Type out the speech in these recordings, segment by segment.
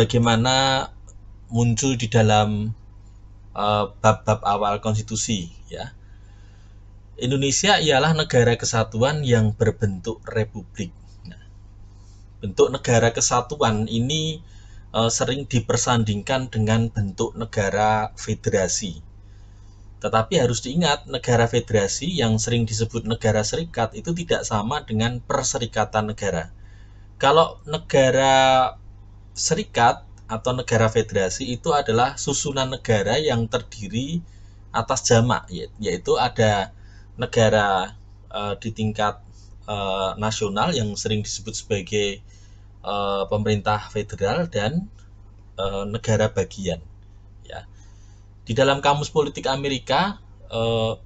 bagaimana muncul di dalam eh, bab-bab uh, awal konstitusi ya. Indonesia ialah negara kesatuan yang berbentuk republik. Nah, bentuk negara kesatuan ini uh, sering dipersandingkan dengan bentuk negara federasi. Tetapi harus diingat, negara federasi yang sering disebut negara serikat itu tidak sama dengan perserikatan negara. Kalau negara serikat atau negara federasi itu adalah susunan negara yang terdiri atas jamak yaitu ada negara uh, di tingkat uh, nasional yang sering disebut sebagai uh, pemerintah federal dan uh, negara bagian ya di dalam kamus politik Amerika uh,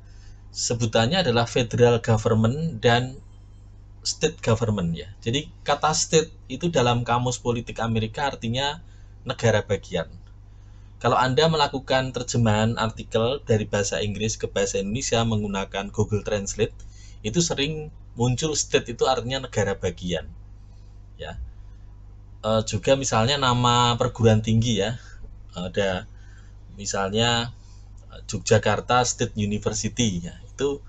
sebutannya adalah federal government dan state government ya. Jadi kata state itu dalam kamus politik Amerika artinya negara bagian. Kalau Anda melakukan terjemahan artikel dari bahasa Inggris ke bahasa Indonesia menggunakan Google Translate, itu sering muncul state itu artinya negara bagian. Ya. E, juga misalnya nama perguruan tinggi ya. Ada misalnya Yogyakarta State University ya. Itu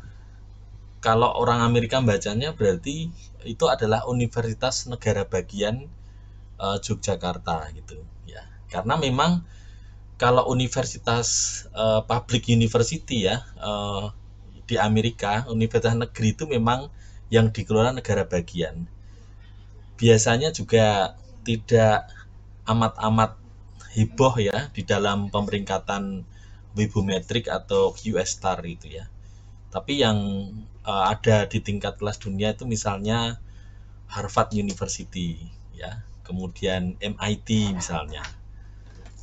kalau orang Amerika bacanya berarti itu adalah Universitas Negara Bagian uh, Yogyakarta gitu ya karena memang kalau universitas uh, public university ya uh, di Amerika universitas negeri itu memang yang dikelola negara bagian biasanya juga tidak amat-amat heboh ya di dalam pemeringkatan Wibu atau QS Star itu ya tapi yang uh, ada di tingkat kelas dunia itu misalnya Harvard University ya kemudian MIT misalnya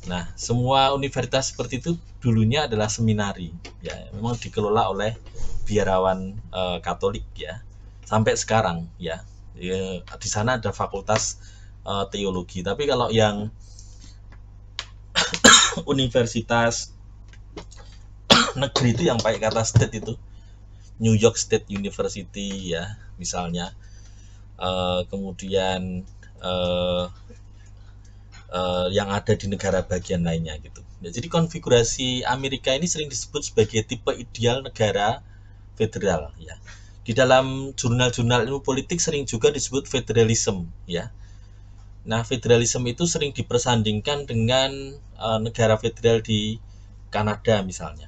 nah semua universitas seperti itu dulunya adalah seminari ya memang dikelola oleh biarawan uh, Katolik ya sampai sekarang ya ya di sana ada fakultas uh, teologi tapi kalau yang universitas negeri itu yang pakai kata state itu New York State University ya misalnya uh, kemudian uh, uh, yang ada di negara bagian lainnya gitu ya, jadi konfigurasi Amerika ini sering disebut sebagai tipe ideal negara federal ya di dalam jurnal-jurnal ilmu politik sering juga disebut federalism ya nah federalism itu sering dipersandingkan dengan uh, negara federal di Kanada misalnya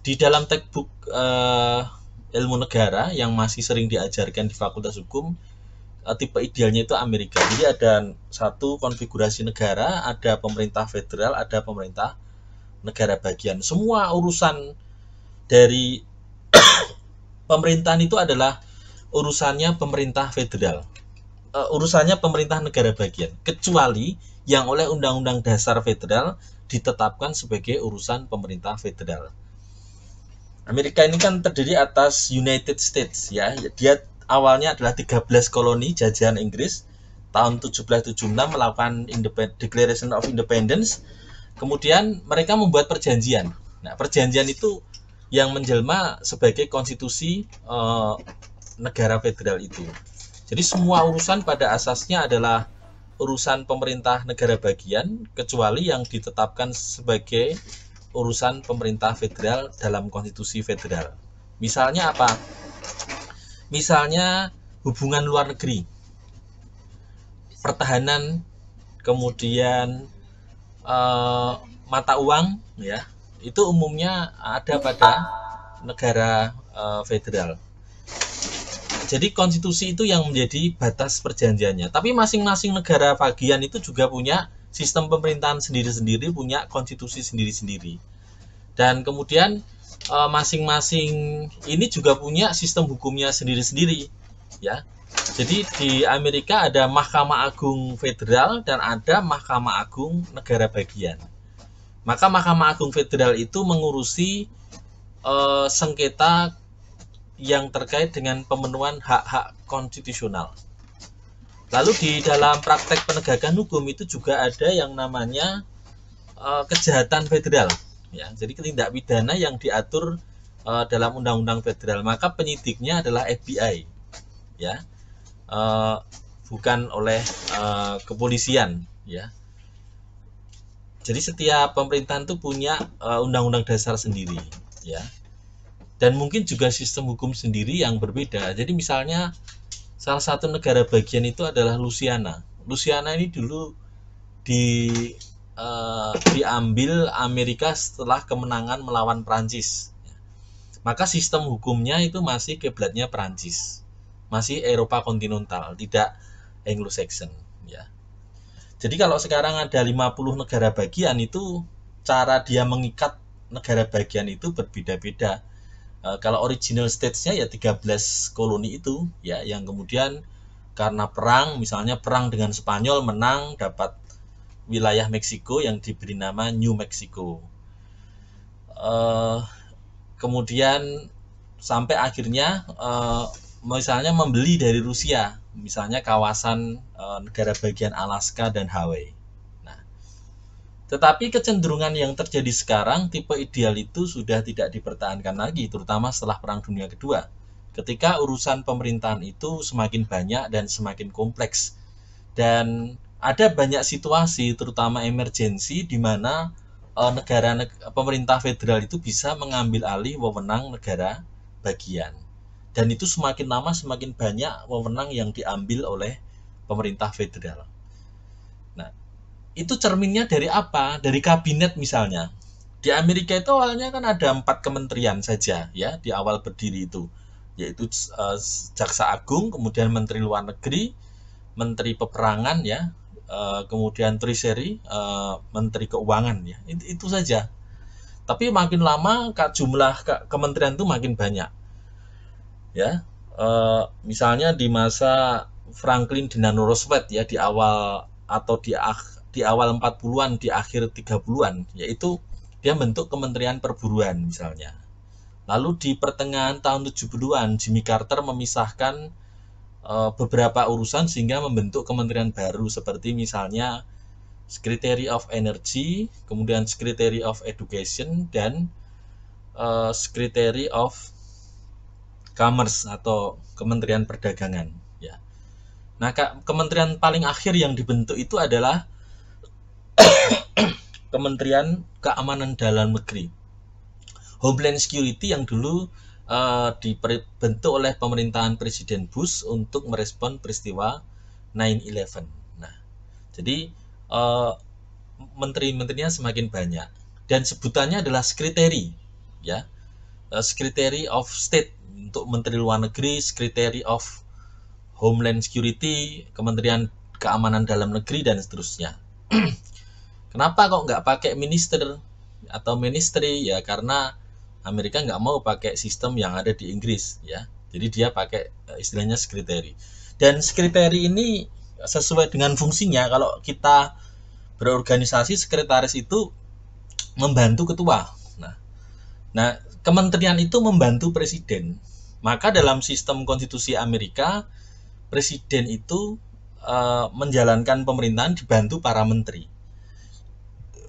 di dalam textbook uh, eh, ilmu negara yang masih sering diajarkan di Fakultas Hukum uh, tipe idealnya itu Amerika. Jadi ada satu konfigurasi negara, ada pemerintah federal, ada pemerintah negara bagian. Semua urusan dari pemerintahan itu adalah urusannya pemerintah federal. Uh, urusannya pemerintah negara bagian, kecuali yang oleh Undang-Undang Dasar Federal ditetapkan sebagai urusan pemerintah federal. Amerika ini kan terdiri atas United States ya. Dia awalnya adalah 13 koloni jajahan Inggris tahun 1776 melakukan Declaration of Independence. Kemudian mereka membuat perjanjian. Nah, perjanjian itu yang menjelma sebagai konstitusi eh, negara federal itu. Jadi semua urusan pada asasnya adalah urusan pemerintah negara bagian kecuali yang ditetapkan sebagai urusan pemerintah federal dalam konstitusi federal. Misalnya apa? Misalnya hubungan luar negeri, pertahanan, kemudian e, mata uang, ya itu umumnya ada pada negara e, federal. Jadi konstitusi itu yang menjadi batas perjanjiannya. Tapi masing-masing negara bagian itu juga punya sistem pemerintahan sendiri-sendiri punya konstitusi sendiri-sendiri dan kemudian eh, masing-masing e, ini juga punya sistem hukumnya sendiri-sendiri ya jadi di Amerika ada Mahkamah Agung Federal dan ada Mahkamah Agung Negara Bagian maka Mahkamah Agung Federal itu mengurusi uh, sengketa yang terkait dengan pemenuhan hak-hak konstitusional. Lalu di dalam praktek penegakan hukum itu juga ada yang namanya uh, kejahatan federal. Ya, jadi tindak pidana yang diatur uh, dalam undang-undang federal maka penyidiknya adalah FBI, ya, uh, bukan oleh uh, kepolisian, ya. Jadi setiap pemerintahan itu punya undang-undang uh, dasar sendiri, ya, dan mungkin juga sistem hukum sendiri yang berbeda. Jadi misalnya salah satu negara bagian itu adalah Louisiana. Louisiana ini dulu di uh, diambil Amerika setelah kemenangan melawan Prancis. Maka sistem hukumnya itu masih kiblatnya Prancis, masih Eropa kontinental, tidak Anglo-Saxon. Ya. Jadi kalau sekarang ada 50 negara bagian itu cara dia mengikat negara bagian itu berbeda-beda uh, kalau original stage-nya ya 13 koloni itu ya yang kemudian karena perang misalnya perang dengan Spanyol menang dapat wilayah Meksiko yang diberi nama New Mexico. Uh, kemudian sampai akhirnya uh, misalnya membeli dari Rusia, misalnya kawasan uh, negara bagian Alaska dan Hawaii. Tetapi kecenderungan yang terjadi sekarang, tipe ideal itu sudah tidak dipertahankan lagi, terutama setelah Perang Dunia Kedua, ketika urusan pemerintahan itu semakin banyak dan semakin kompleks. Dan ada banyak situasi, terutama emergensi, di mana e, negara pemerintah federal itu bisa mengambil alih wewenang negara bagian. Dan itu semakin lama semakin banyak wewenang yang diambil oleh pemerintah federal itu cerminnya dari apa? Dari kabinet misalnya. Di Amerika itu awalnya kan ada empat kementerian saja ya di awal berdiri itu, yaitu uh, Jaksa Agung, kemudian Menteri Luar Negeri, Menteri Peperangan ya, uh, kemudian Treasury, uh, Menteri Keuangan ya. Itu, itu saja. Tapi makin lama kak jumlah kak kementerian itu makin banyak. Ya, uh, misalnya di masa Franklin Delano Roosevelt ya di awal atau di ak di awal 40-an, di akhir 30-an, yaitu dia bentuk Kementerian Perburuan misalnya. Lalu di pertengahan tahun 70-an, Jimmy Carter memisahkan e, beberapa urusan sehingga membentuk kementerian baru seperti misalnya Secretary of Energy, kemudian Secretary of Education dan e, Secretary of Commerce atau Kementerian Perdagangan ya. Nah, Kementerian paling akhir yang dibentuk itu adalah Kementerian Keamanan Dalam Negeri. Homeland Security yang dulu uh, dibentuk oleh pemerintahan Presiden Bush untuk merespon peristiwa 9/11. Nah, jadi uh, menteri-menterinya semakin banyak dan sebutannya adalah sekretari, ya. Eh, sekretari of State untuk Menteri Luar Negeri, sekretari of Homeland Security, Kementerian Keamanan Dalam Negeri dan seterusnya. Kenapa kok nggak pakai minister atau ministry? Ya karena Amerika nggak mau pakai sistem yang ada di Inggris ya. Jadi dia pakai eh, istilahnya sekretari. Dan sekretari ini sesuai dengan fungsinya kalau kita berorganisasi sekretaris itu membantu ketua. Nah, nah kementerian itu membantu presiden. Maka dalam sistem konstitusi Amerika presiden itu e, menjalankan pemerintahan dibantu para menteri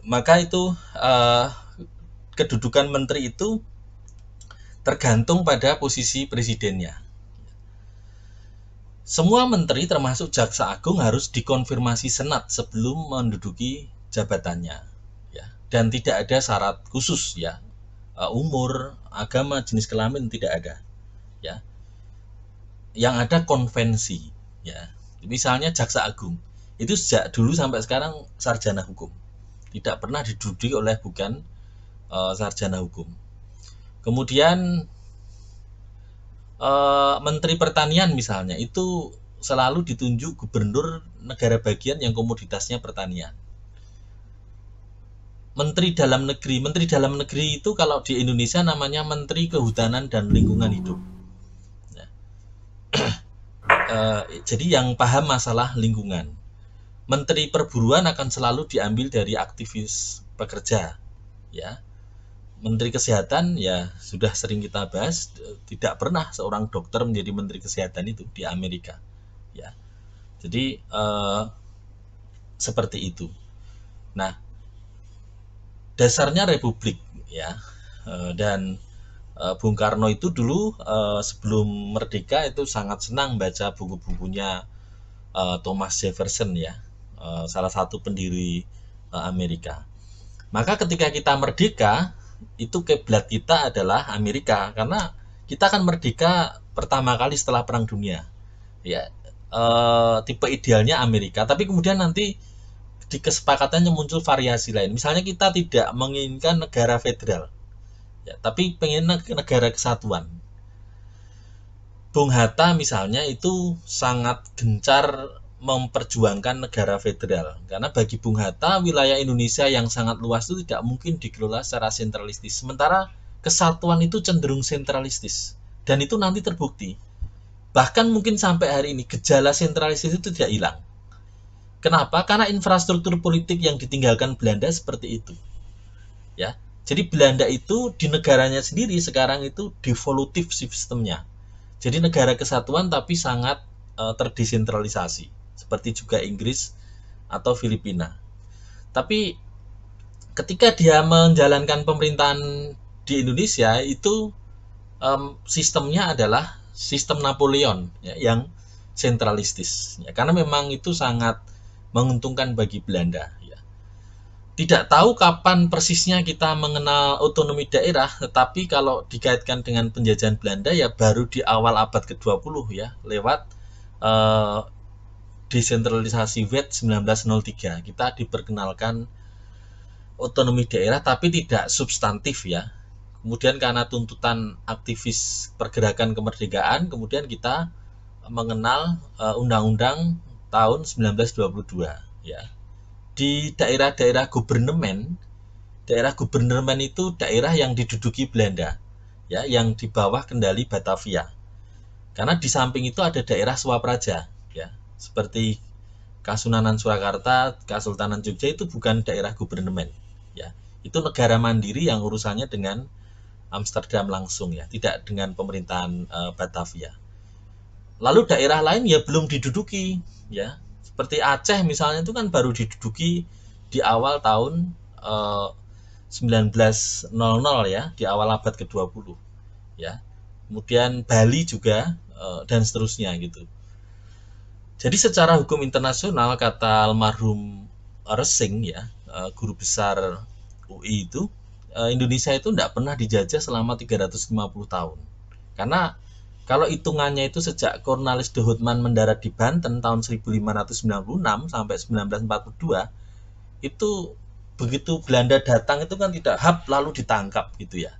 maka itu uh, kedudukan menteri itu tergantung pada posisi presidennya. Semua menteri termasuk jaksa agung harus dikonfirmasi senat sebelum menduduki jabatannya, ya. Dan tidak ada syarat khusus, ya. Eh, umur, agama, jenis kelamin tidak ada, ya. Yang ada konvensi, ya. Misalnya jaksa agung itu sejak dulu sampai sekarang sarjana hukum tidak pernah diduduki oleh bukan e, sarjana hukum. Kemudian e, Menteri Pertanian misalnya itu selalu ditunjuk gubernur negara bagian yang komoditasnya pertanian. Menteri dalam negeri, menteri dalam negeri itu kalau di Indonesia namanya Menteri Kehutanan dan Lingkungan Hidup. Ya. Eh, jadi yang paham masalah lingkungan menteri perburuan akan selalu diambil dari aktivis pekerja ya menteri kesehatan ya sudah sering kita bahas tidak pernah seorang dokter menjadi menteri kesehatan itu di Amerika ya jadi eh, seperti itu nah dasarnya republik ya eh, dan eh, Bung Karno itu dulu eh, sebelum merdeka itu sangat senang baca buku-bukunya eh, Thomas Jefferson ya Eh, salah satu pendiri eh, Amerika. Maka ketika kita merdeka, itu kiblat kita adalah Amerika karena kita akan merdeka pertama kali setelah Perang Dunia. Ya, e, tipe idealnya Amerika, tapi kemudian nanti di kesepakatannya muncul variasi lain. Misalnya kita tidak menginginkan negara federal, ya, tapi pengen negara kesatuan. Bung Hatta misalnya itu sangat gencar memperjuangkan negara federal karena bagi Bung Hatta wilayah Indonesia yang sangat luas itu tidak mungkin dikelola secara sentralistis sementara kesatuan itu cenderung sentralistis dan itu nanti terbukti bahkan mungkin sampai hari ini gejala sentralistis itu tidak hilang kenapa karena infrastruktur politik yang ditinggalkan Belanda seperti itu ya jadi Belanda itu di negaranya sendiri sekarang itu devolutif sistemnya jadi negara kesatuan tapi sangat eh, terdesentralisasi seperti juga Inggris atau Filipina. Tapi ketika dia menjalankan pemerintahan di Indonesia itu um, sistemnya adalah sistem Napoleon ya, yang sentralistis ya, karena memang itu sangat menguntungkan bagi Belanda ya. tidak tahu kapan persisnya kita mengenal otonomi daerah tetapi kalau dikaitkan dengan penjajahan Belanda ya baru di awal abad ke-20 ya lewat eh, desentralisasi WET 1903. Kita diperkenalkan otonomi daerah tapi tidak substantif ya. Kemudian karena tuntutan aktivis pergerakan kemerdekaan, kemudian kita mengenal eh, undang-undang tahun 1922 ya. Di daerah-daerah gubernemen, daerah gubernemen itu daerah yang diduduki Belanda ya, yang di bawah kendali Batavia. Karena di samping itu ada daerah Swapraja ya seperti Kasunanan Surakarta, Kasultanan Jogja itu bukan daerah gubernemen, ya. Itu negara mandiri yang urusannya dengan Amsterdam langsung ya, tidak dengan pemerintahan e, Batavia. Lalu daerah lain ya belum diduduki, ya. Seperti Aceh misalnya itu kan baru diduduki di awal tahun e, eh, 1900 ya, di awal abad ke-20, ya. Kemudian Bali juga eh, dan seterusnya gitu jadi secara hukum internasional kata almarhum Resing ya, eh, guru besar UI itu eh, Indonesia itu tidak pernah dijajah selama 350 tahun. Karena kalau hitungannya itu sejak Cornelis de Houtman mendarat di Banten tahun 1596 sampai 1942 itu begitu Belanda datang itu kan tidak hap lalu ditangkap gitu ya.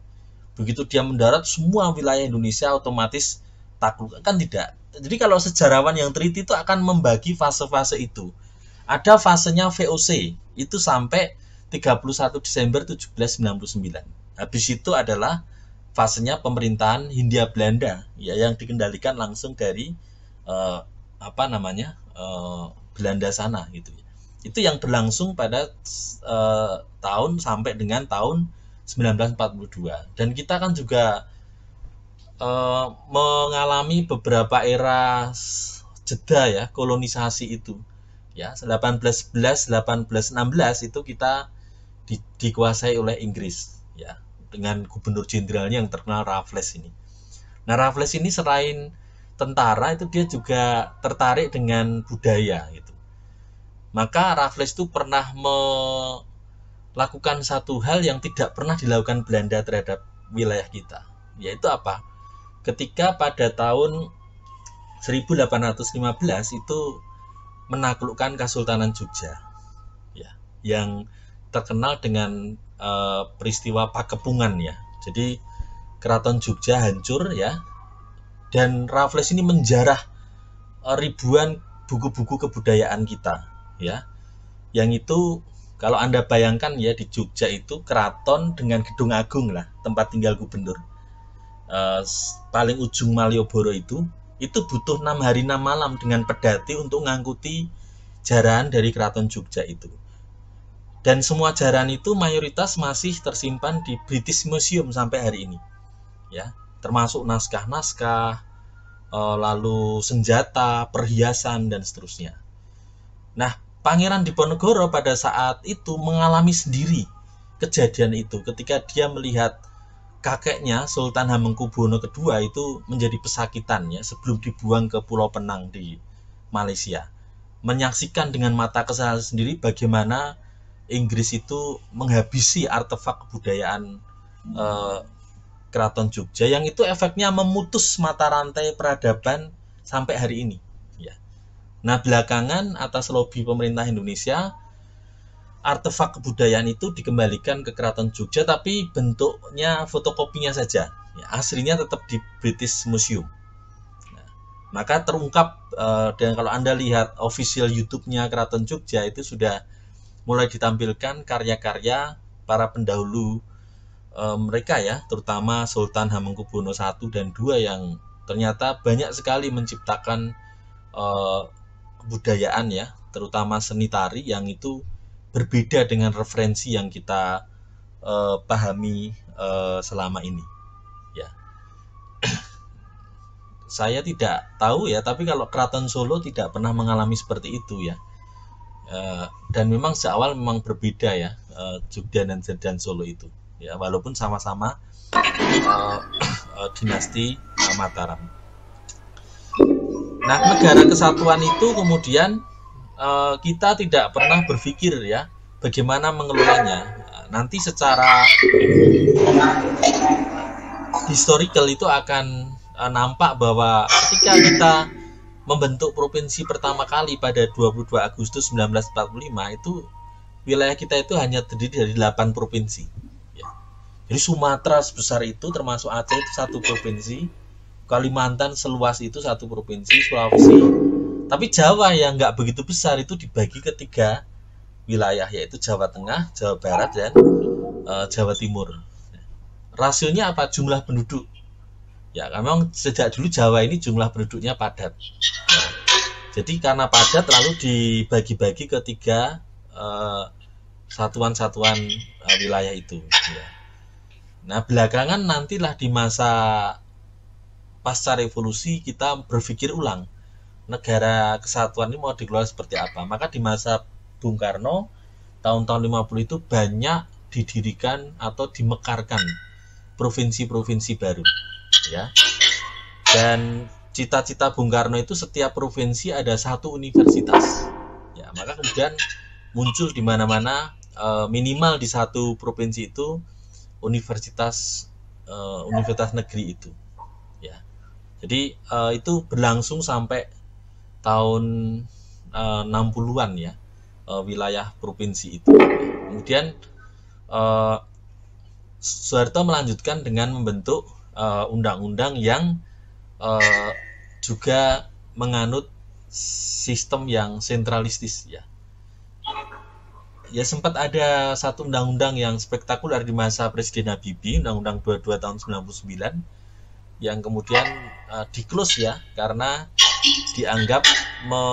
Begitu dia mendarat semua wilayah Indonesia otomatis takluk kan tidak jadi kalau sejarawan yang teliti itu akan membagi fase-fase itu. Ada fasenya VOC, itu sampai 31 Desember 1799. Habis itu adalah fasenya pemerintahan Hindia Belanda, ya yang dikendalikan langsung dari eh, apa namanya eh, Belanda sana gitu. Ya. Itu yang berlangsung pada eh, tahun sampai dengan tahun 1942. Dan kita kan juga uh, mengalami beberapa era jeda ya kolonisasi itu ya 1811 1816 itu kita di, dikuasai oleh Inggris ya dengan gubernur jenderalnya yang terkenal Raffles ini. Nah Raffles ini selain tentara itu dia juga tertarik dengan budaya gitu. Maka Raffles itu pernah melakukan satu hal yang tidak pernah dilakukan Belanda terhadap wilayah kita, yaitu apa? ketika pada tahun 1815 itu menaklukkan Kesultanan Jogja ya yang terkenal dengan e, peristiwa Pakepungan ya. Jadi Keraton Jogja hancur ya. Dan Raffles ini menjarah eh, ribuan buku-buku kebudayaan kita ya. Yang itu kalau Anda bayangkan ya di Jogja itu keraton dengan gedung agung lah, tempat tinggal gubernur. Eh, paling ujung Malioboro itu itu butuh enam hari enam malam dengan pedati untuk mengangkuti jaran dari keraton Jogja itu dan semua jaran itu mayoritas masih tersimpan di British Museum sampai hari ini ya termasuk naskah-naskah eh, lalu senjata perhiasan dan seterusnya nah Pangeran Diponegoro pada saat itu mengalami sendiri kejadian itu ketika dia melihat kakeknya Sultan Hamengkubuwono II itu menjadi pesakitan ya sebelum dibuang ke Pulau Penang di Malaysia. Menyaksikan dengan mata kesal sendiri bagaimana Inggris itu menghabisi artefak kebudayaan eh, Keraton Jogja yang itu efeknya memutus mata rantai peradaban sampai hari ini. Ya. Nah belakangan atas lobi pemerintah Indonesia artefak kebudayaan itu dikembalikan ke Keraton Jogja tapi bentuknya fotokopinya saja. Ya, aslinya tetap di British Museum. Nah, maka terungkap uh, dan kalau Anda lihat official YouTube-nya Keraton Jogja itu sudah mulai ditampilkan karya-karya para pendahulu uh, mereka ya, terutama Sultan Hamengkubuwono I dan II yang ternyata banyak sekali menciptakan uh, kebudayaan ya, terutama seni tari yang itu berbeda dengan referensi yang kita uh, pahami uh, selama ini ya saya tidak tahu ya tapi kalau keraton Solo tidak pernah mengalami seperti itu ya uh, dan memang seawal memang berbeda ya uh, Jogja dan dan Solo itu ya walaupun sama-sama uh, uh, dinasti uh, Mataram nah negara kesatuan itu kemudian Eh, kita tidak pernah berpikir ya bagaimana mengelolanya. Nanti secara historical itu akan eh, nampak bahwa ketika kita membentuk provinsi pertama kali pada 22 Agustus 1945 itu wilayah kita itu hanya terdiri dari 8 provinsi. Ya. Jadi Sumatera sebesar itu termasuk Aceh itu satu provinsi, Kalimantan seluas itu satu provinsi, Sulawesi tapi Jawa yang nggak begitu besar itu dibagi ke tiga wilayah yaitu Jawa Tengah, Jawa Barat dan e, Jawa Timur. Rasionya apa jumlah penduduk? Ya, memang sejak dulu Jawa ini jumlah penduduknya padat. jadi karena padat lalu dibagi-bagi ke tiga satuan eh, satuan-satuan e, wilayah itu. Ya. Nah, belakangan nantilah di masa pasca revolusi kita berpikir ulang negara kesatuan ini mau dikelola seperti apa. Maka di masa Bung Karno tahun-tahun 50 itu banyak didirikan atau dimekarkan provinsi-provinsi baru ya. Dan cita-cita Bung Karno itu setiap provinsi ada satu universitas. Ya, maka kemudian muncul di mana-mana e, minimal di satu provinsi itu universitas e, universitas negeri itu. Ya. Jadi e, itu berlangsung sampai tahun eh, uh, 60-an ya uh, wilayah provinsi itu. Kemudian uh, Soeharto melanjutkan dengan membentuk undang-undang uh, yang uh, juga menganut sistem yang sentralistis ya. Ya sempat ada satu undang-undang yang spektakuler di masa Presiden Habibie, Undang-Undang 22 tahun 99 yang kemudian uh, close ya karena dianggap me,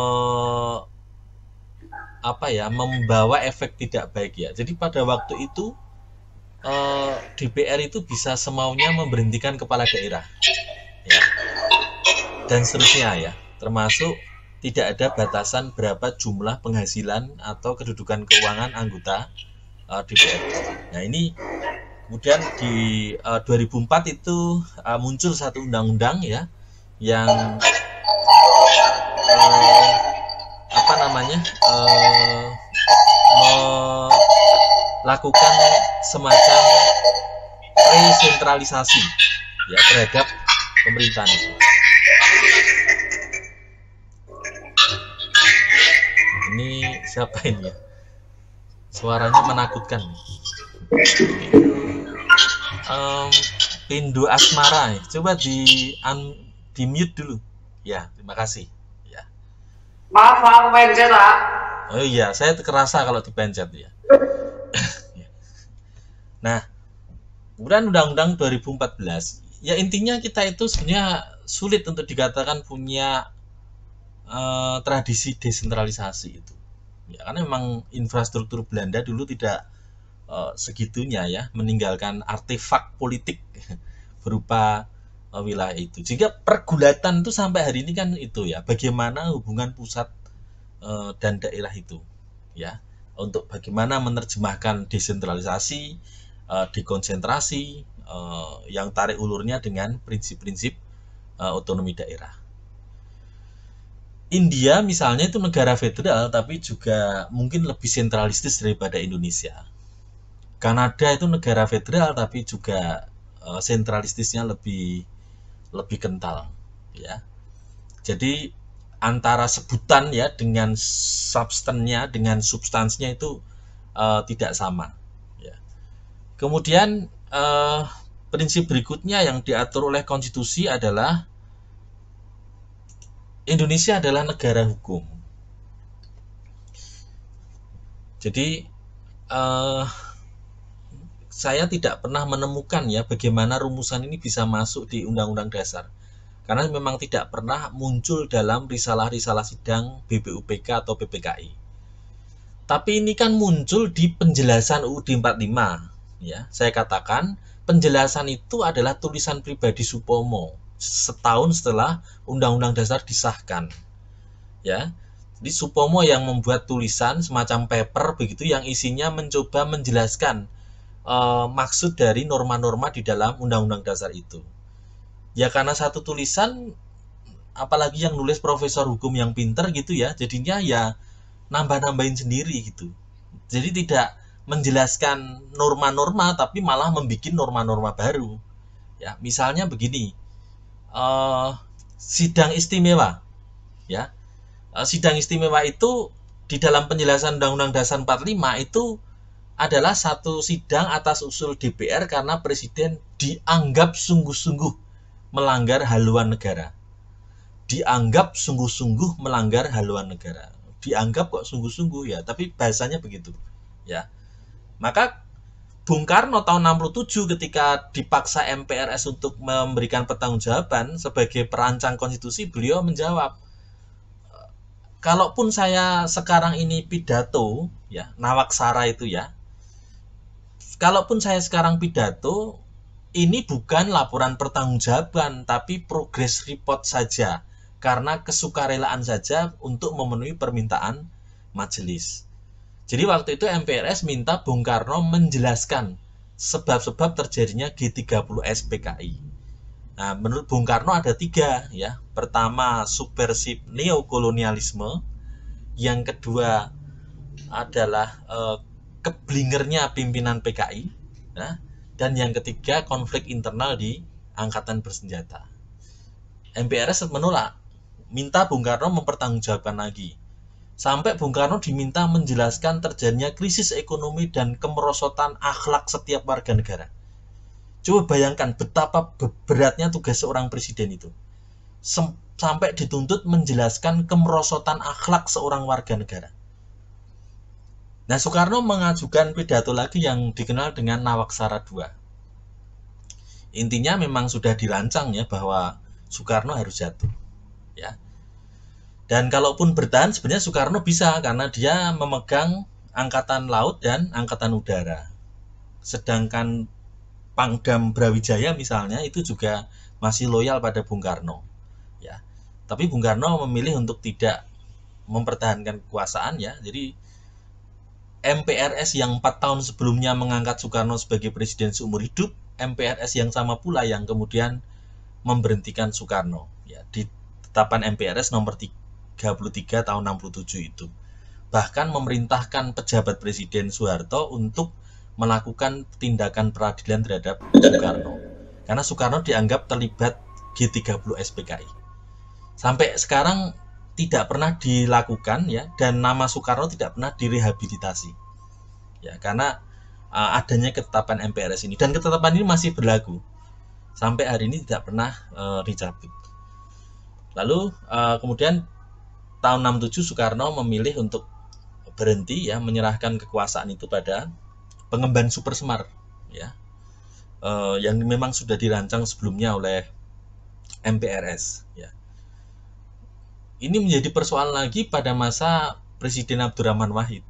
apa ya membawa efek tidak baik ya. Jadi pada waktu itu eh, DPR itu bisa semaunya memberhentikan kepala daerah ya. dan seterusnya ya termasuk tidak ada batasan berapa jumlah penghasilan atau kedudukan keuangan anggota uh, eh, DPR. Nah ini kemudian di uh, eh, 2004 itu uh, muncul satu undang-undang ya yang apa namanya uh, melakukan semacam resentralisasi ya terhadap pemerintahan itu. Ini siapa ini ya? Suaranya menakutkan. Um, pindu Asmara, coba di un, di mute dulu. Ya, terima kasih. Ya. Maaf, maaf pencet, Pak. Oh iya, saya terasa kalau dipencet ya. nah, kemudian Undang-Undang 2014, ya intinya kita itu sebenarnya sulit untuk dikatakan punya uh, tradisi desentralisasi itu. Ya, karena memang infrastruktur Belanda dulu tidak uh, segitunya ya, meninggalkan artefak politik berupa Eh, wilayah itu. Jika pergulatan itu sampai hari ini kan itu ya, bagaimana hubungan pusat e, dan daerah itu, ya, untuk bagaimana menerjemahkan desentralisasi, e, dekonsentrasi e, yang tarik ulurnya dengan prinsip-prinsip e, otonomi daerah. India misalnya itu negara federal tapi juga mungkin lebih sentralistis daripada Indonesia. Kanada itu negara federal tapi juga sentralistisnya lebih lebih kental ya. Jadi antara sebutan ya dengan substannya dengan substansinya itu uh, tidak sama ya. Kemudian uh, prinsip berikutnya yang diatur oleh konstitusi adalah Indonesia adalah negara hukum. Jadi uh, saya tidak pernah menemukan ya bagaimana rumusan ini bisa masuk di Undang-Undang Dasar. Karena memang tidak pernah muncul dalam risalah-risalah sidang BPUPK atau PPKI. Tapi ini kan muncul di penjelasan UUD 45. Ya, saya katakan penjelasan itu adalah tulisan pribadi Supomo setahun setelah Undang-Undang Dasar disahkan. Ya, di Supomo yang membuat tulisan semacam paper begitu yang isinya mencoba menjelaskan Eh, maksud dari norma-norma di dalam undang-undang dasar itu. Ya karena satu tulisan apalagi yang nulis profesor hukum yang pinter gitu ya, jadinya ya nambah-nambahin sendiri gitu. Jadi tidak menjelaskan norma-norma tapi malah membuat norma-norma baru. Ya, misalnya begini. Uh, sidang istimewa ya. Uh, sidang istimewa itu di dalam penjelasan Undang-Undang Dasar 45 itu adalah satu sidang atas usul DPR karena presiden dianggap sungguh-sungguh melanggar haluan negara. Dianggap sungguh-sungguh melanggar haluan negara. Dianggap kok sungguh-sungguh ya, tapi bahasanya begitu. Ya. Maka Bung Karno tahun 67 ketika dipaksa MPRS untuk memberikan pertanggungjawaban sebagai perancang konstitusi, beliau menjawab, "Kalaupun saya sekarang ini pidato, ya, nawaksara itu ya, kalaupun saya sekarang pidato, ini bukan laporan pertanggungjawaban, tapi progress report saja. Karena kesukarelaan saja untuk memenuhi permintaan majelis. Jadi waktu itu MPRS minta Bung Karno menjelaskan sebab-sebab terjadinya G30 SPKI. Nah, menurut Bung Karno ada tiga ya. Pertama, subversif neokolonialisme. Yang kedua adalah eh, keblingernya pimpinan PKI ya, dan yang ketiga konflik internal di angkatan bersenjata MPRS menolak minta Bung Karno mempertanggungjawabkan lagi sampai Bung Karno diminta menjelaskan terjadinya krisis ekonomi dan kemerosotan akhlak setiap warga negara coba bayangkan betapa beratnya tugas seorang presiden itu Sem sampai dituntut menjelaskan kemerosotan akhlak seorang warga negara Nah, Soekarno mengajukan pidato lagi yang dikenal dengan Nawaksara II. Intinya memang sudah dirancang ya bahwa Soekarno harus jatuh. Ya. Dan kalaupun bertahan sebenarnya Soekarno bisa karena dia memegang angkatan laut dan angkatan udara. Sedangkan Pangdam Brawijaya misalnya itu juga masih loyal pada Bung Karno. Ya. Tapi Bung Karno memilih untuk tidak mempertahankan kekuasaan ya. Jadi MPRS yang 4 tahun sebelumnya mengangkat Soekarno sebagai presiden seumur hidup, MPRS yang sama pula yang kemudian memberhentikan Soekarno ya, di tetapan MPRS nomor 33 tahun 67 itu. Bahkan memerintahkan pejabat presiden Soeharto untuk melakukan tindakan peradilan terhadap Soekarno. Karena Soekarno dianggap terlibat G30 SPKI. Sampai sekarang tidak pernah dilakukan ya dan nama Soekarno tidak pernah direhabilitasi ya karena uh, adanya ketetapan MPRS ini dan ketetapan ini masih berlaku sampai hari ini tidak pernah uh, dicabut lalu uh, kemudian tahun 67 Soekarno memilih untuk berhenti ya menyerahkan kekuasaan itu pada pengemban Super Semar ya uh, yang memang sudah dirancang sebelumnya oleh MPRS ya ini menjadi persoalan lagi pada masa Presiden Abdurrahman Wahid.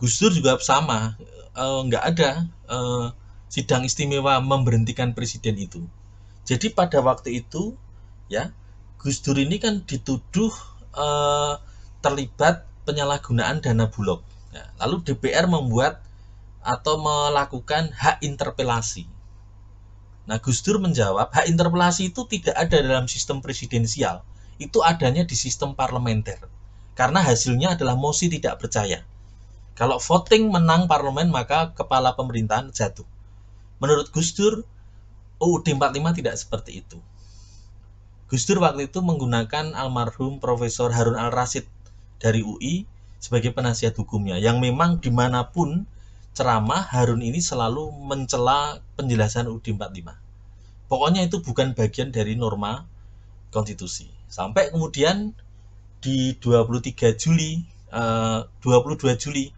Gus Dur juga sama, eh, nggak e, ada e, sidang istimewa memberhentikan presiden itu. Jadi pada waktu itu, ya Gus Dur ini kan dituduh e, terlibat penyalahgunaan dana bulog. Ya, lalu DPR membuat atau melakukan hak interpelasi. Nah Gus Dur menjawab hak interpelasi itu tidak ada dalam sistem presidensial itu adanya di sistem parlementer. Karena hasilnya adalah mosi tidak percaya. Kalau voting menang parlemen maka kepala pemerintahan jatuh. Menurut Gus Dur, UUD 45 tidak seperti itu. Gus Dur waktu itu menggunakan almarhum Profesor Harun al Rashid dari UI sebagai penasihat hukumnya yang memang dimanapun ceramah Harun ini selalu mencela penjelasan UUD 45. Pokoknya itu bukan bagian dari norma konstitusi sampai kemudian di 23 Juli eh, uh, 22 Juli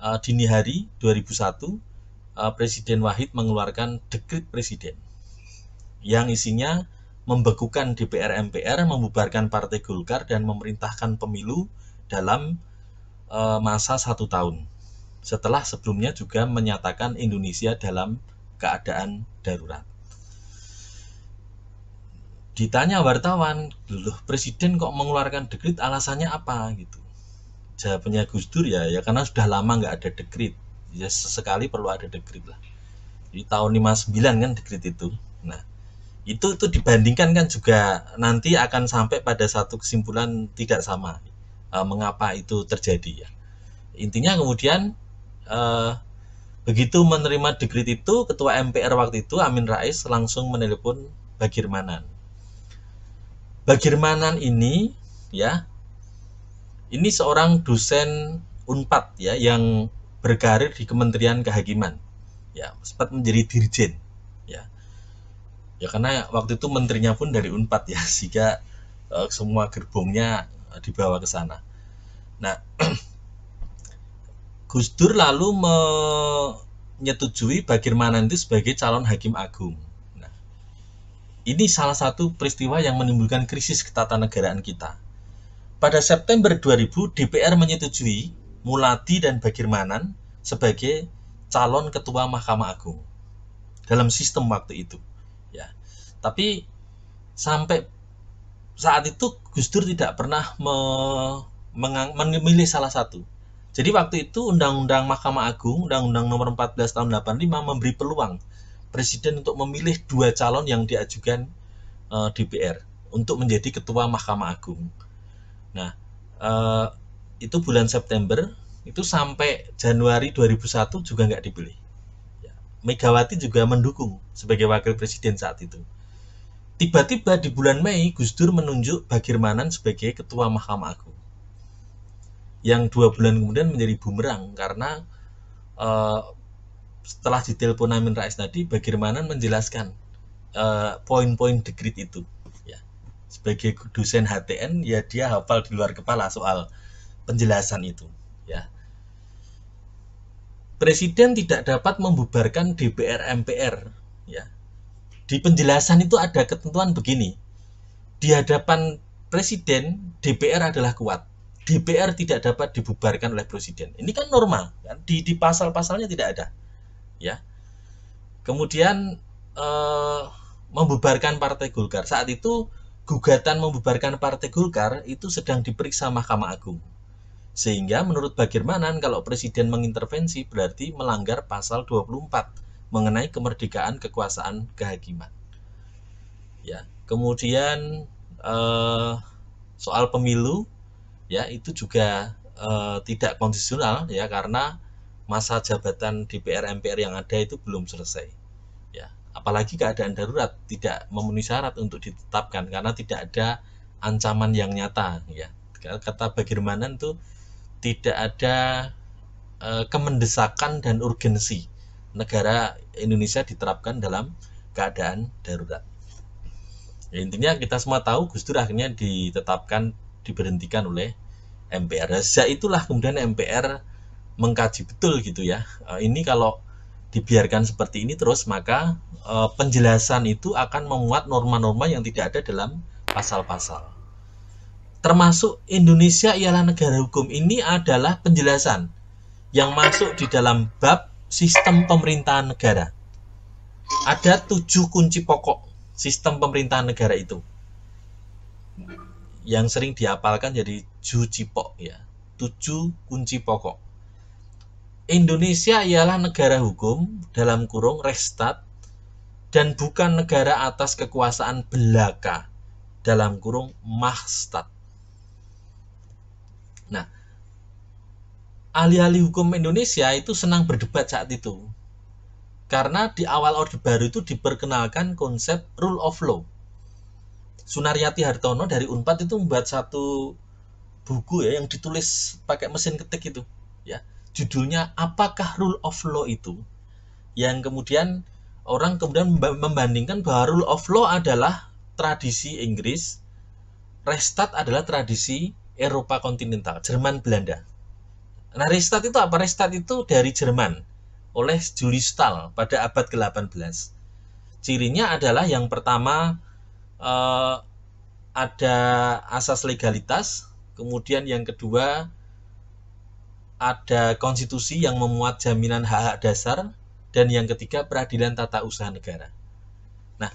uh, dini hari 2001 uh, eh, Presiden Wahid mengeluarkan dekrit presiden yang isinya membekukan DPR MPR membubarkan Partai Golkar dan memerintahkan pemilu dalam uh, masa satu tahun setelah sebelumnya juga menyatakan Indonesia dalam keadaan darurat Ditanya wartawan, loh presiden kok mengeluarkan dekrit alasannya apa gitu. jawabnya Gus Dur ya, ya karena sudah lama nggak ada dekrit. Ya sesekali perlu ada dekrit lah. Di tahun 59 kan dekrit itu. Nah, itu itu dibandingkan kan juga nanti akan sampai pada satu kesimpulan tidak sama e, mengapa itu terjadi ya intinya kemudian e, begitu menerima dekrit itu ketua MPR waktu itu Amin Rais langsung menelepon Bagirmanan Bagirmanan ini ya ini seorang dosen Unpad ya yang berkarir di Kementerian Kehakiman ya sempat menjadi dirjen ya ya karena waktu itu menterinya pun dari Unpad ya sehingga uh, semua gerbongnya eh, dibawa ke sana nah Gus Dur lalu menyetujui Bagirmanan itu sebagai calon hakim agung ini salah satu peristiwa yang menimbulkan krisis ketatanegaraan kita. Pada September 2000, DPR menyetujui Muladi dan Bagirmanan sebagai calon ketua Mahkamah Agung dalam sistem waktu itu. Ya. Tapi sampai saat itu Gus Dur tidak pernah me memilih salah satu. Jadi waktu itu Undang-Undang Mahkamah Agung, Undang-Undang Nomor 14 Tahun 85 memberi peluang presiden untuk memilih dua calon yang diajukan uh, eh, DPR untuk menjadi ketua Mahkamah Agung. Nah, uh, itu bulan September itu sampai Januari 2001 juga nggak dipilih. Ya, Megawati juga mendukung sebagai wakil presiden saat itu. Tiba-tiba di bulan Mei, Gus Dur menunjuk Bagirmanan sebagai ketua Mahkamah Agung. Yang dua bulan kemudian menjadi bumerang karena uh, setelah ditelepon Amin Rais tadi bagaimana menjelaskan poin eh, poin-poin dekrit itu ya sebagai dosen HTN ya dia hafal di luar kepala soal penjelasan itu ya Presiden tidak dapat membubarkan DPR MPR ya di penjelasan itu ada ketentuan begini di hadapan presiden DPR adalah kuat DPR tidak dapat dibubarkan oleh presiden ini kan normal kan di, di pasal-pasalnya tidak ada ya kemudian eh, membubarkan Partai Golkar saat itu gugatan membubarkan Partai Golkar itu sedang diperiksa Mahkamah Agung sehingga menurut Bagirmanan kalau presiden mengintervensi berarti melanggar pasal 24 mengenai kemerdekaan kekuasaan kehakiman ya kemudian eh, soal pemilu ya itu juga eh, tidak konstitusional ya karena masa jabatan DPR MPR yang ada itu belum selesai. Ya, apalagi keadaan darurat tidak memenuhi syarat untuk ditetapkan karena tidak ada ancaman yang nyata ya. Kata Bagirmanan itu tidak ada e, kemendesakan dan urgensi negara Indonesia diterapkan dalam keadaan darurat. Ya, intinya kita semua tahu Gus Dur akhirnya ditetapkan diberhentikan oleh MPR. Sejak itulah kemudian MPR mengkaji betul gitu ya. Eh, ini kalau dibiarkan seperti ini terus maka eh, penjelasan itu akan memuat norma-norma yang tidak ada dalam pasal-pasal. Termasuk Indonesia ialah negara hukum ini adalah penjelasan yang masuk di dalam bab sistem pemerintahan negara. Ada tujuh kunci pokok sistem pemerintahan negara itu yang sering diapalkan jadi jucipok ya tujuh kunci pokok Indonesia ialah negara hukum dalam kurung restat dan bukan negara atas kekuasaan belaka dalam kurung mahstat. Nah, ahli-ahli hukum Indonesia itu senang berdebat saat itu. Karena di awal Orde Baru itu diperkenalkan konsep rule of law. Sunaryati Hartono dari Unpad itu membuat satu buku ya yang ditulis pakai mesin ketik itu, ya judulnya apakah rule of law itu yang kemudian orang kemudian membandingkan bahwa rule of law adalah tradisi Inggris, Restat adalah tradisi Eropa kontinental, Jerman Belanda. Nah, Restat itu apa? Restat itu dari Jerman oleh Julius Stahl pada abad ke-18. Cirinya adalah yang pertama eh, ada asas legalitas, kemudian yang kedua ada konstitusi yang memuat jaminan hak-hak dasar, dan yang ketiga peradilan tata usaha negara. Nah,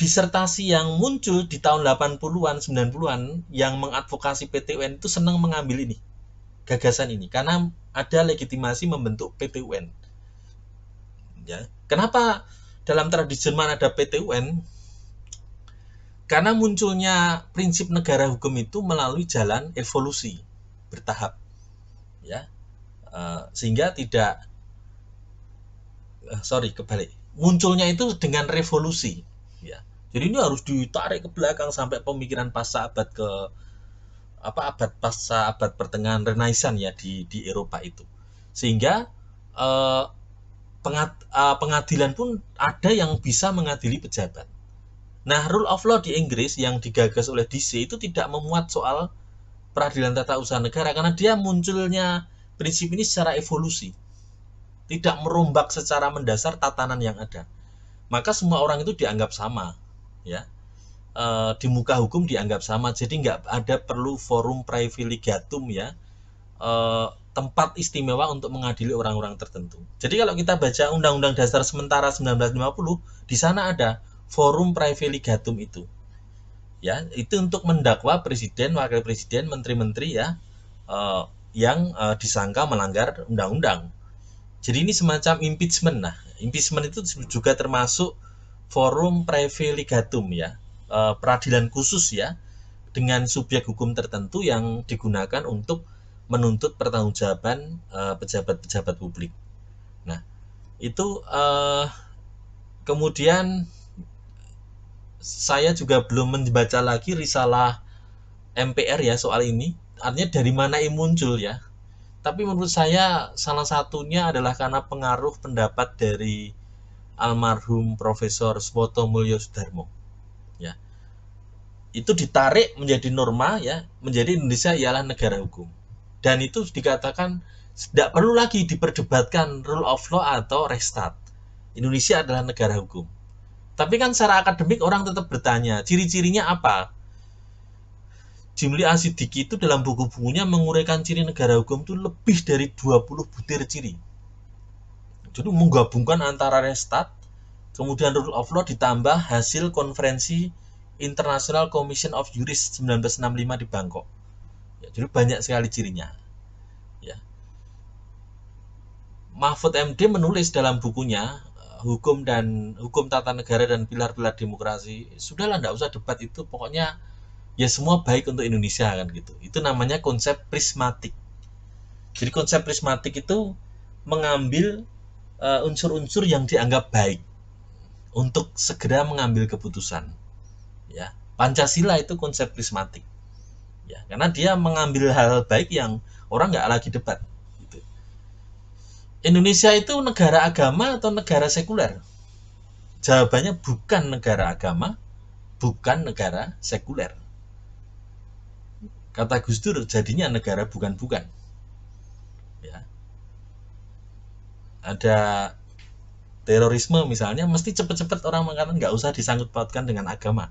disertasi yang muncul di tahun 80-an, 90-an yang mengadvokasi PTUN itu senang mengambil ini, gagasan ini, karena ada legitimasi membentuk PTUN. Ya. Kenapa dalam tradisi Jerman ada PTUN? Karena munculnya prinsip negara hukum itu melalui jalan evolusi bertahap ya uh, sehingga tidak uh, sorry kebalik munculnya itu dengan revolusi ya jadi ini harus ditarik ke belakang sampai pemikiran pasca abad ke apa abad pasca abad pertengahan Renaissance ya di di Eropa itu sehingga uh, pengat, uh, pengadilan pun ada yang bisa mengadili pejabat. Nah, rule of law di Inggris yang digagas oleh DC itu tidak memuat soal peradilan tata usaha negara karena dia munculnya prinsip ini secara evolusi tidak merombak secara mendasar tatanan yang ada maka semua orang itu dianggap sama ya e, di muka hukum dianggap sama jadi nggak ada perlu forum privilegiatum ya e, tempat istimewa untuk mengadili orang-orang tertentu jadi kalau kita baca undang-undang dasar sementara 1950 di sana ada forum privilegiatum itu ya itu untuk mendakwa presiden wakil presiden menteri-menteri ya uh, yang uh, disangka melanggar undang-undang jadi ini semacam impeachment nah impeachment itu juga termasuk forum privilegiatum ya uh, peradilan khusus ya dengan subjek hukum tertentu yang digunakan untuk menuntut pertanggungjawaban pejabat-pejabat publik. Nah, itu kemudian saya juga belum membaca lagi risalah MPR ya soal ini. Artinya dari mana ini muncul ya. Tapi menurut saya salah satunya adalah karena pengaruh pendapat dari almarhum Profesor Swoto Mulyo Sudarmo. Ya. Itu ditarik menjadi norma ya, menjadi Indonesia ialah negara hukum. Dan itu dikatakan tidak perlu lagi diperdebatkan rule of law atau restat. Indonesia adalah negara hukum. Tapi kan secara akademik orang tetap bertanya, ciri-cirinya apa? Jimli Asidiki itu dalam buku-bukunya menguraikan ciri negara hukum itu lebih dari 20 butir ciri. Jadi menggabungkan antara Restat, kemudian Rule of Law ditambah hasil konferensi International Commission of Jurists 1965 di Bangkok. Ya, jadi banyak sekali cirinya. Ya. Mahfud MD menulis dalam bukunya hukum dan hukum tata negara dan pilar-pilar demokrasi sudahlah tidak usah debat itu pokoknya ya semua baik untuk Indonesia kan gitu itu namanya konsep prismatik jadi konsep prismatik itu mengambil eh, unsur-unsur uh, yang dianggap baik untuk segera mengambil keputusan ya Pancasila itu konsep prismatik ya karena dia mengambil hal, -hal baik yang orang nggak lagi debat Indonesia itu negara agama atau negara sekuler? Jawabannya bukan negara agama, bukan negara sekuler. Kata Gus Dur, jadinya negara bukan-bukan. Ya. Ada terorisme misalnya, mesti cepat-cepat orang mengatakan nggak usah disangkut pautkan dengan agama.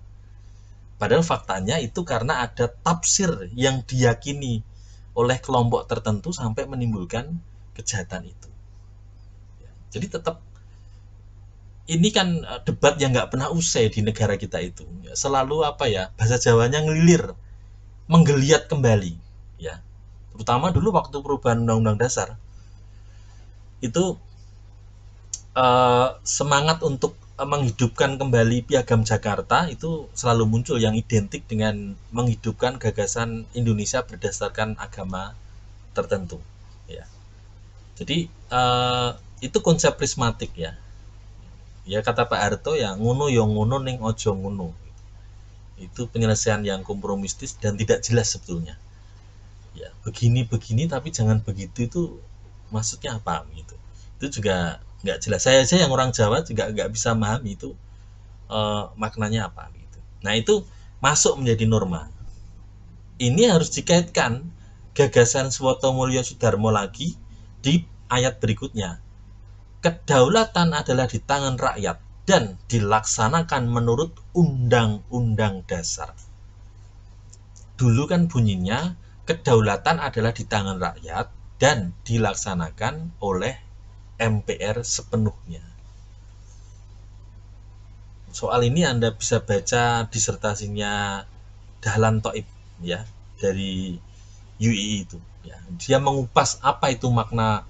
Padahal faktanya itu karena ada tafsir yang diyakini oleh kelompok tertentu sampai menimbulkan kejahatan itu. Jadi tetap ini kan eh, debat yang nggak pernah usai di negara kita itu. Ya, selalu apa ya bahasa Jawanya ngelilir, menggeliat kembali, ya. Terutama dulu waktu perubahan Undang-Undang Dasar itu uh, semangat untuk eh, menghidupkan kembali piagam Jakarta itu selalu muncul yang identik dengan menghidupkan gagasan Indonesia berdasarkan agama tertentu ya jadi uh, itu konsep prismatik ya ya kata Pak Harto ya ngunu yo ya ngunu ning ojo ngunu itu penyelesaian yang kompromistis dan tidak jelas sebetulnya ya begini begini tapi jangan begitu itu maksudnya apa gitu itu juga nggak jelas saya aja yang orang Jawa juga nggak bisa memahami itu e, maknanya apa gitu nah itu masuk menjadi norma ini harus dikaitkan gagasan Suwoto Mulyo Sudarmo lagi di ayat berikutnya kedaulatan adalah di tangan rakyat dan dilaksanakan menurut undang-undang dasar. Dulu kan bunyinya kedaulatan adalah di tangan rakyat dan dilaksanakan oleh MPR sepenuhnya. Soal ini Anda bisa baca disertasinya Dahlan Toib ya dari UI itu ya. Dia mengupas apa itu makna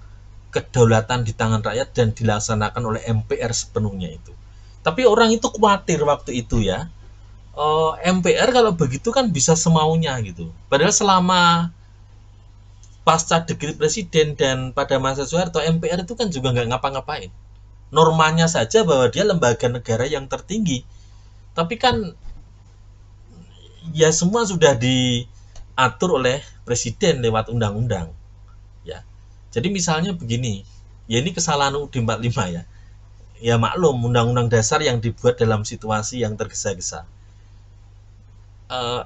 kedaulatan di tangan rakyat dan dilaksanakan oleh MPR sepenuhnya itu. Tapi orang itu khawatir waktu itu ya. Eh, MPR kalau begitu kan bisa semaunya gitu. Padahal selama pasca dekret presiden dan pada masa Soeharto MPR itu kan juga nggak ngapa-ngapain. Normanya saja bahwa dia lembaga negara yang tertinggi. Tapi kan ya semua sudah diatur oleh presiden lewat undang-undang. Jadi misalnya begini, ya ini kesalahan UUD 45 ya. Ya maklum, undang-undang dasar yang dibuat dalam situasi yang tergesa-gesa. Uh,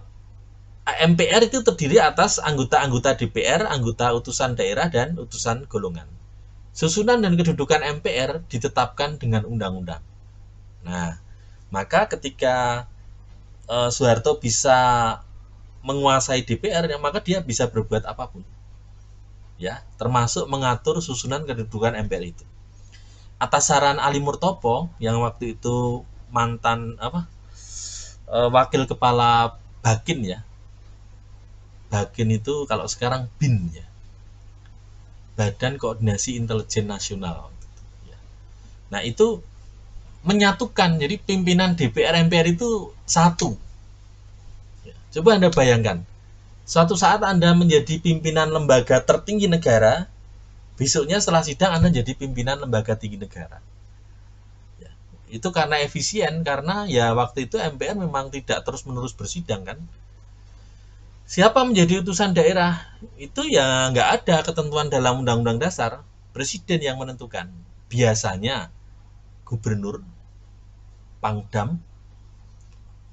eh, MPR itu terdiri atas anggota-anggota DPR, anggota utusan daerah, dan utusan golongan. Susunan dan kedudukan MPR ditetapkan dengan undang-undang. Nah, maka ketika uh, Soeharto bisa menguasai DPR, maka dia bisa berbuat apapun ya termasuk mengatur susunan kedudukan MPR itu atas saran Ali Murtopo yang waktu itu mantan apa e, wakil kepala Bakin ya Bakin itu kalau sekarang BIN ya Badan Koordinasi Intelijen Nasional nah itu menyatukan jadi pimpinan DPR MPR itu satu ya, coba anda bayangkan Suatu saat Anda menjadi pimpinan lembaga tertinggi negara, besoknya setelah sidang Anda jadi pimpinan lembaga tinggi negara. Ya, itu karena efisien, karena ya waktu itu MPR memang tidak terus-menerus bersidang kan. Siapa menjadi utusan daerah itu ya nggak ada ketentuan dalam Undang-Undang Dasar. Presiden yang menentukan. Biasanya gubernur, pangdam,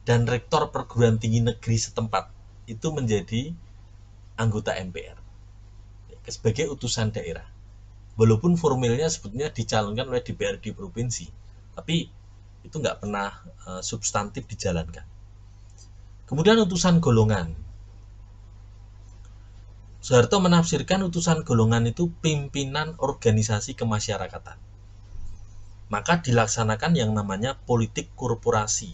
dan rektor perguruan tinggi negeri setempat itu menjadi anggota MPR ya, sebagai utusan daerah. Walaupun formilnya sebetulnya dicalonkan oleh DPRD provinsi, tapi itu nggak pernah uh, substantif dijalankan. Kemudian utusan golongan. Soeharto menafsirkan utusan golongan itu pimpinan organisasi kemasyarakatan. Maka dilaksanakan yang namanya politik korporasi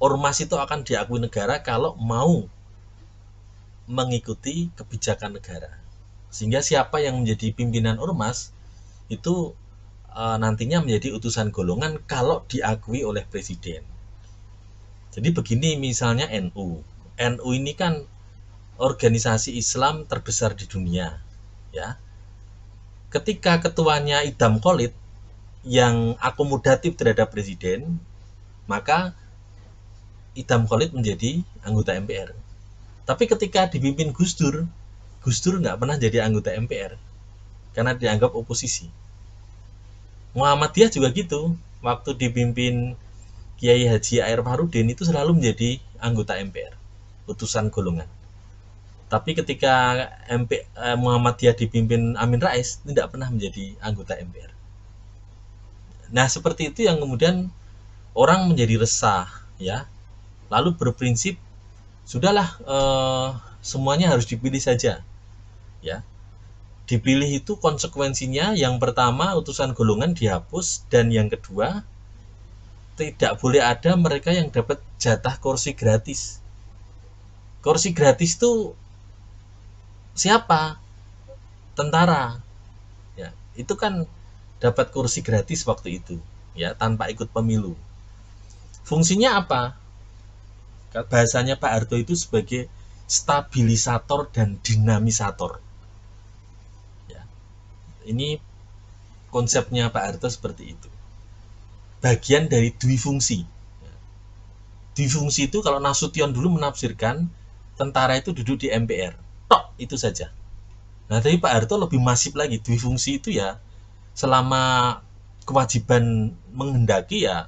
ormas itu akan diakui negara kalau mau mengikuti kebijakan negara. Sehingga siapa yang menjadi pimpinan ormas itu e, nantinya menjadi utusan golongan kalau diakui oleh presiden. Jadi begini misalnya NU. NU ini kan organisasi Islam terbesar di dunia, ya. Ketika ketuanya Idam Kolit yang akomodatif terhadap presiden, maka Idam Khalid menjadi anggota MPR. Tapi ketika dipimpin Gus Dur, Gus Dur nggak pernah jadi anggota MPR karena dianggap oposisi. Muhammadiyah juga gitu. Waktu dipimpin Kiai Haji Air Farudin itu selalu menjadi anggota MPR, utusan golongan. Tapi ketika MP, eh, Muhammadiyah dipimpin Amin Rais, tidak pernah menjadi anggota MPR. Nah, seperti itu yang kemudian orang menjadi resah, ya lalu berprinsip sudahlah eh, semuanya harus dipilih saja ya dipilih itu konsekuensinya yang pertama utusan golongan dihapus dan yang kedua tidak boleh ada mereka yang dapat jatah kursi gratis kursi gratis itu siapa tentara ya itu kan dapat kursi gratis waktu itu ya tanpa ikut pemilu fungsinya apa bahasanya Pak Harto itu sebagai stabilisator dan dinamisator ya. ini konsepnya Pak Harto seperti itu bagian dari fungsi. Ya. duifungsi fungsi itu kalau Nasution dulu menafsirkan tentara itu duduk di MPR tok itu saja nah tapi Pak Harto lebih masif lagi fungsi itu ya selama kewajiban menghendaki ya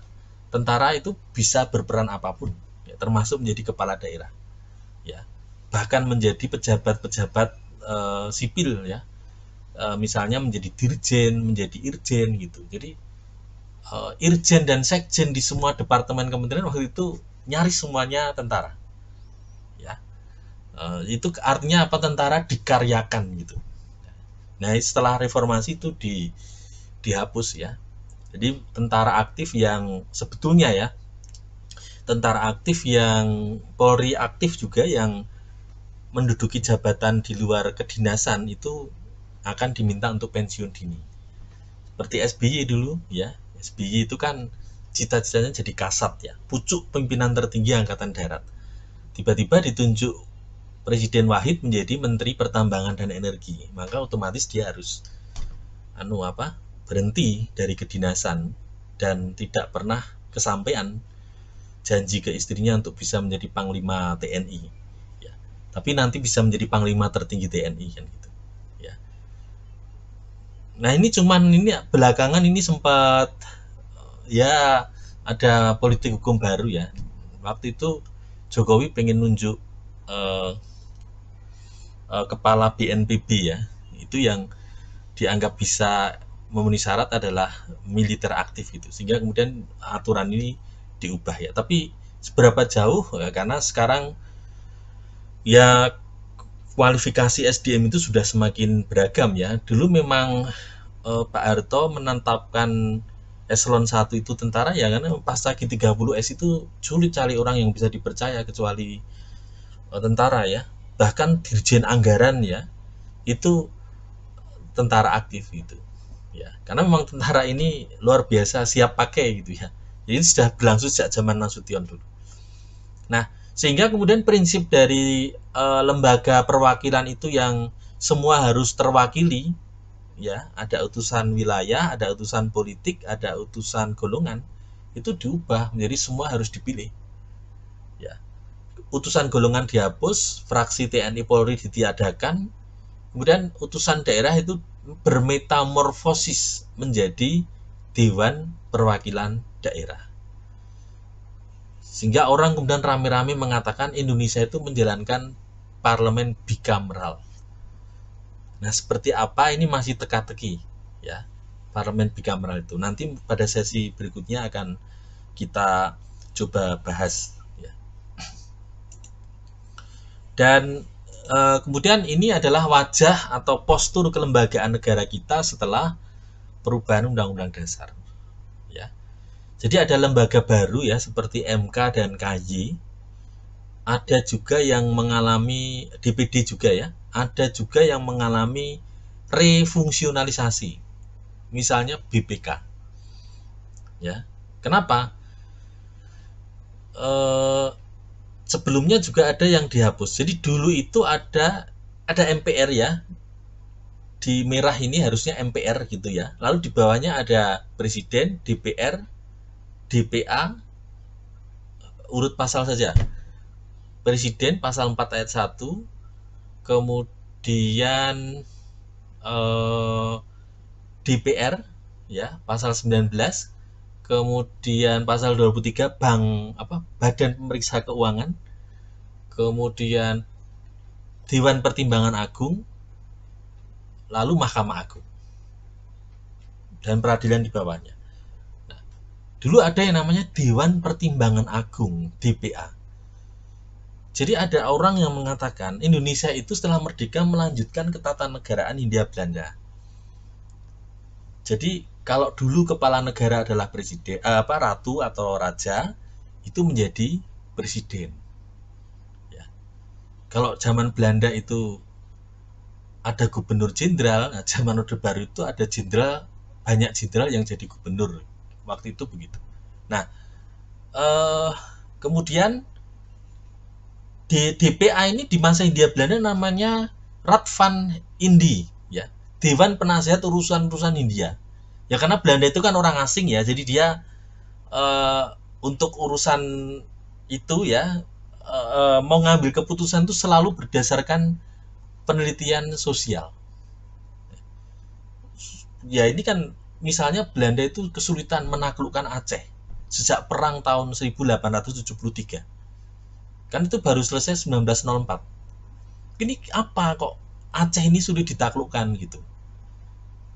tentara itu bisa berperan apapun ya, termasuk menjadi kepala daerah, ya bahkan menjadi pejabat-pejabat e, sipil ya, e, misalnya menjadi dirjen, menjadi irjen gitu. Jadi e, irjen dan sekjen di semua departemen kementerian waktu itu nyaris semuanya tentara, ya e, itu artinya apa tentara dikaryakan gitu. Nah setelah reformasi itu di dihapus ya. Jadi tentara aktif yang sebetulnya ya tentara aktif yang Polri aktif juga yang menduduki jabatan di luar kedinasan itu akan diminta untuk pensiun dini. Seperti SBY dulu ya, SBY itu kan cita-citanya jadi kasat ya, pucuk pimpinan tertinggi Angkatan Darat. Tiba-tiba ditunjuk Presiden Wahid menjadi Menteri Pertambangan dan Energi, maka otomatis dia harus anu apa? berhenti dari kedinasan dan tidak pernah kesampaian janji ke istrinya untuk bisa menjadi panglima TNI ya tapi nanti bisa menjadi panglima tertinggi TNI kan gitu ya nah ini cuman ini belakangan ini sempat ya ada politik hukum baru ya waktu itu Jokowi pengen nunjuk eh, eh, kepala BNPB ya itu yang dianggap bisa memenuhi syarat adalah militer aktif gitu sehingga kemudian aturan ini diubah ya tapi seberapa jauh ya, karena sekarang ya kualifikasi SDM itu sudah semakin beragam ya dulu memang eh, Pak Harto menetapkan eselon 1 itu tentara ya karena pasca G30S itu sulit cari orang yang bisa dipercaya kecuali eh, tentara ya bahkan dirjen anggaran ya itu tentara aktif itu ya karena memang tentara ini luar biasa siap pakai gitu ya ini sudah berlangsung sejak zaman Nasution dulu. Nah, sehingga kemudian prinsip dari e, lembaga perwakilan itu yang semua harus terwakili, ya, ada utusan wilayah, ada utusan politik, ada utusan golongan, itu diubah menjadi semua harus dipilih. Ya. Utusan golongan dihapus, fraksi TNI Polri ditiadakan, kemudian utusan daerah itu bermetamorfosis menjadi dewan perwakilan daerah. Sehingga orang kemudian rame-rame mengatakan Indonesia itu menjalankan parlemen bicameral. Nah, seperti apa ini masih teka-teki ya. Parlemen bicameral itu nanti pada sesi berikutnya akan kita coba bahas ya. Dan e, kemudian ini adalah wajah atau postur kelembagaan negara kita setelah perubahan undang-undang dasar. Jadi ada lembaga baru ya seperti MK dan KY. Ada juga yang mengalami DPD juga ya. Ada juga yang mengalami refungsionalisasi. Misalnya BPK. Ya. Kenapa? Eh, sebelumnya juga ada yang dihapus. Jadi dulu itu ada ada MPR ya. Di merah ini harusnya MPR gitu ya. Lalu di bawahnya ada presiden, DPR, DPA urut pasal saja. Presiden pasal 4 ayat 1 kemudian eh, DPR ya pasal 19 kemudian pasal 23 bank apa Badan Pemeriksa Keuangan kemudian Dewan Pertimbangan Agung lalu Mahkamah Agung dan peradilan di bawahnya. Dulu ada yang namanya Dewan Pertimbangan Agung, DPA. Jadi ada orang yang mengatakan Indonesia itu setelah merdeka melanjutkan ketatanegaraan Hindia Belanda. Jadi kalau dulu kepala negara adalah presiden eh, apa ratu atau raja itu menjadi presiden. Ya. Kalau zaman Belanda itu ada gubernur jenderal, nah zaman Orde Baru itu ada jenderal banyak jenderal yang jadi gubernur waktu itu begitu. Nah, eh, kemudian di DPA ini di masa Hindia Belanda namanya Radvan Indi, ya Dewan Penasehat Urusan-Urusan India. Ya karena Belanda itu kan orang asing ya, jadi dia eh, untuk urusan itu ya eh, mau ngambil keputusan itu selalu berdasarkan penelitian sosial. Ya ini kan misalnya Belanda itu kesulitan menaklukkan Aceh sejak perang tahun 1873. Kan itu baru selesai 1904. Ini apa kok Aceh ini sulit ditaklukkan gitu.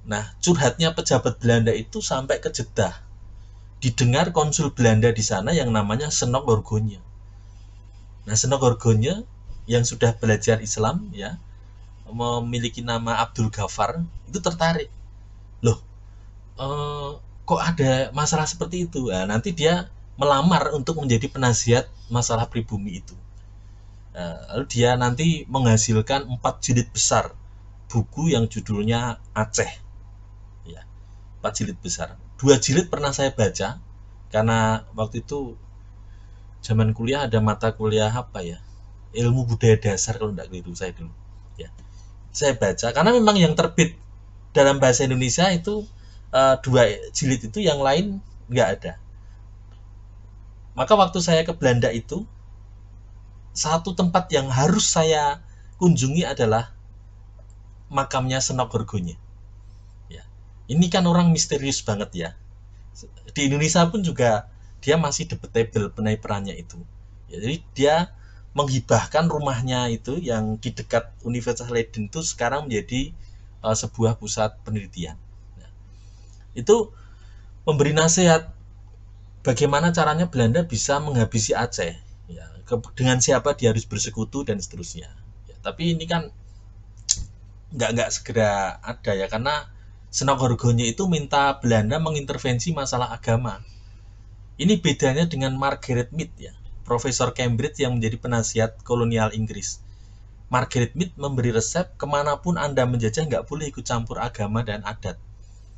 Nah, curhatnya pejabat Belanda itu sampai ke Jeddah. Didengar konsul Belanda di sana yang namanya Senok Orgonya. Nah, Senok Orgonya yang sudah belajar Islam ya, memiliki nama Abdul Ghaffar itu tertarik. Loh, Eh, kok ada masalah seperti itu nah, nanti dia melamar untuk menjadi penasihat masalah pribumi itu nah, lalu dia nanti menghasilkan empat jilid besar buku yang judulnya Aceh ya empat jilid besar dua jilid pernah saya baca karena waktu itu zaman kuliah ada mata kuliah apa ya ilmu budaya dasar kalau tidak keliru saya dulu ya saya baca karena memang yang terbit dalam bahasa Indonesia itu uh, dua jilid itu yang lain nggak ada maka waktu saya ke Belanda itu satu tempat yang harus saya kunjungi adalah makamnya Senok Gorgonya. Ya. Ini kan orang misterius banget ya. Di Indonesia pun juga dia masih debatable penai perannya itu. Ya, jadi dia menghibahkan rumahnya itu yang di dekat Universitas Leiden itu sekarang menjadi uh, sebuah pusat penelitian itu memberi nasihat bagaimana caranya Belanda bisa menghabisi Aceh ya, ke, dengan siapa dia harus bersekutu dan seterusnya ya, tapi ini kan nggak nggak segera ada ya karena Senogorgonya itu minta Belanda mengintervensi masalah agama ini bedanya dengan Margaret Mead ya Profesor Cambridge yang menjadi penasihat kolonial Inggris Margaret Mead memberi resep kemanapun Anda menjajah nggak boleh ikut campur agama dan adat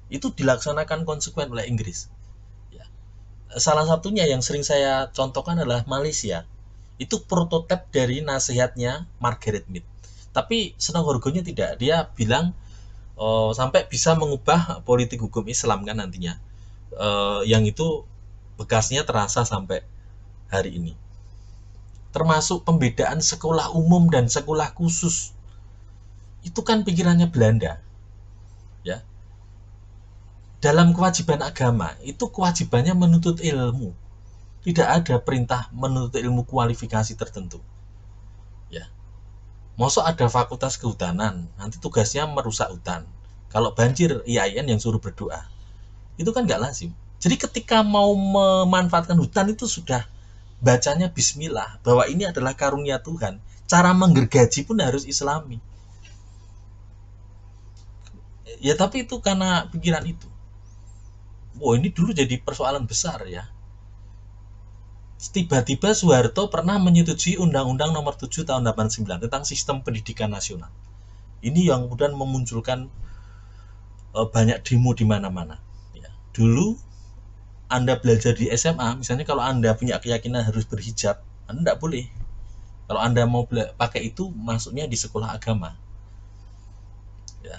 itu dilaksanakan konsekuen oleh Inggris. Ya. Salah satunya yang sering saya contohkan adalah Malaysia. Itu prototipe dari nasihatnya Margaret Mead. Tapi senang tidak. Dia bilang uh, sampai bisa mengubah politik hukum Islam kan nantinya. Uh, yang itu bekasnya terasa sampai hari ini. Termasuk pembedaan sekolah umum dan sekolah khusus. Itu kan pikirannya Belanda. Ya, dalam kewajiban agama itu kewajibannya menuntut ilmu. Tidak ada perintah menuntut ilmu kualifikasi tertentu. Ya. Mosok ada fakultas kehutanan, nanti tugasnya merusak hutan. Kalau banjir, IAIN yang suruh berdoa. Itu kan nggak lazim. Jadi ketika mau memanfaatkan hutan itu sudah bacanya bismillah, bahwa ini adalah karunia Tuhan. Cara menggergaji pun harus islami. Ya tapi itu karena pikiran itu oh ini dulu jadi persoalan besar ya tiba-tiba Soeharto pernah menyetujui Undang-Undang Nomor 7 Tahun 89 tentang Sistem Pendidikan Nasional. Ini yang kemudian memunculkan eh, banyak demo di mana-mana. Ya. Dulu Anda belajar di SMA, misalnya kalau Anda punya keyakinan harus berhijab, Anda tidak boleh. Kalau Anda mau pakai itu, masuknya di sekolah agama. Ya.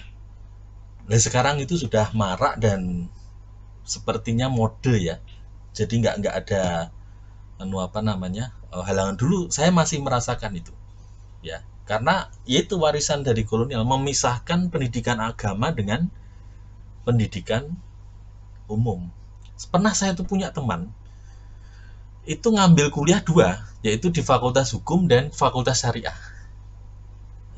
Dan nah, sekarang itu sudah marak dan sepertinya mode ya jadi nggak nggak ada anu apa namanya eh, halangan dulu saya masih merasakan itu ya karena yaitu warisan dari kolonial memisahkan pendidikan agama dengan pendidikan umum pernah saya tuh punya teman itu ngambil kuliah dua yaitu di fakultas hukum dan fakultas syariah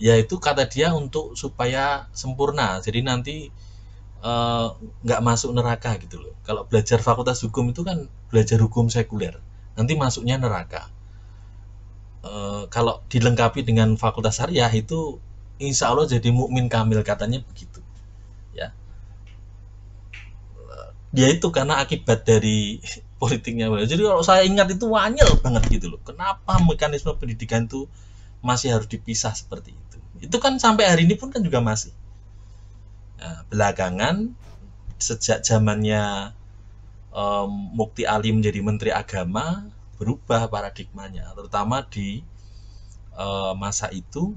yaitu kata dia untuk supaya sempurna jadi nanti Eh, nggak uh, masuk neraka gitu loh. Kalau belajar fakultas hukum itu kan belajar hukum sekuler, nanti masuknya neraka. Uh, kalau dilengkapi dengan fakultas syariah itu insya Allah jadi mukmin kamil katanya begitu ya dia eh, ya itu karena akibat dari politiknya jadi kalau saya ingat itu wanyel banget gitu loh kenapa mekanisme pendidikan itu masih harus dipisah seperti itu itu kan sampai hari ini pun kan juga masih Nah, belakangan sejak zamannya um, Mukti Ali menjadi Menteri Agama berubah paradigmanya, terutama di uh, masa itu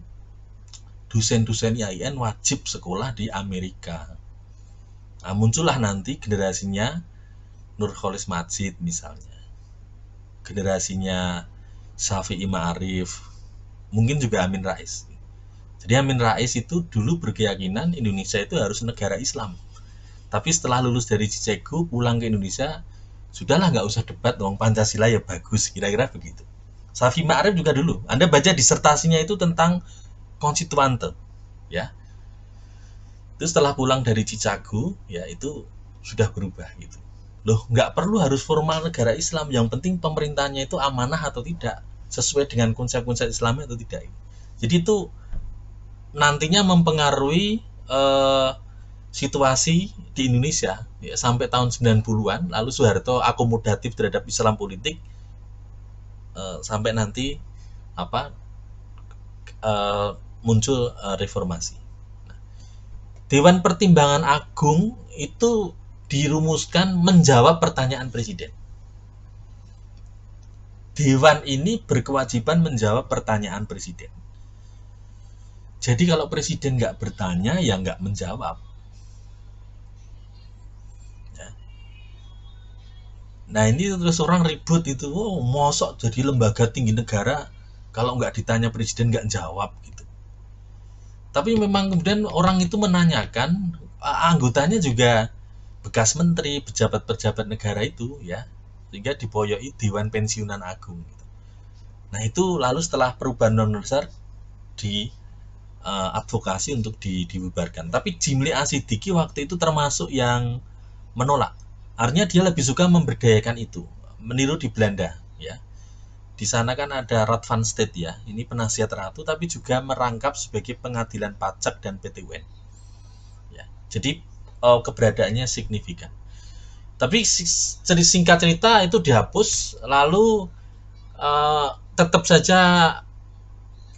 dosen-dosen IAIN wajib sekolah di Amerika. Nah, muncullah nanti generasinya Nurholis Majid misalnya, generasinya Syafi'i Ma'arif, mungkin juga Amin Rais. Jadi Amin Rais itu dulu berkeyakinan Indonesia itu harus negara Islam. Tapi setelah lulus dari Cicego pulang ke Indonesia, sudahlah nggak usah debat dong Pancasila ya bagus kira-kira begitu. Safi Ma'arif juga dulu. Anda baca disertasinya itu tentang konstituante, ya. Terus setelah pulang dari CICAGO ya itu sudah berubah gitu. Loh, nggak perlu harus formal negara Islam. Yang penting pemerintahnya itu amanah atau tidak, sesuai dengan konsep-konsep Islamnya atau tidak. Jadi itu nantinya mempengaruhi uh, situasi di Indonesia ya, sampai tahun 90-an lalu Soeharto akomodatif terhadap Islam politik uh, sampai nanti apa uh, muncul uh, reformasi. Dewan Pertimbangan Agung itu dirumuskan menjawab pertanyaan presiden. Dewan ini berkewajiban menjawab pertanyaan presiden jadi kalau presiden nggak bertanya, ya nggak menjawab. Ya. Nah ini terus orang ribut itu, oh, mosok jadi lembaga tinggi negara kalau nggak ditanya presiden nggak jawab gitu. Tapi memang kemudian orang itu menanyakan anggotanya juga bekas menteri, pejabat-pejabat negara itu ya, sehingga diboyoi Dewan Pensiunan Agung. Gitu. Nah itu lalu setelah perubahan non besar di uh, advokasi untuk di, dibubarkan. Tapi Jimli Asidiki waktu itu termasuk yang menolak. Artinya dia lebih suka memberdayakan itu, meniru di Belanda, ya. Di sana kan ada Rad van State ya, ini penasihat ratu tapi juga merangkap sebagai pengadilan pajak dan PTWN. Ya, jadi uh, keberadaannya signifikan. Tapi jadi singkat cerita itu dihapus, lalu uh, tetap saja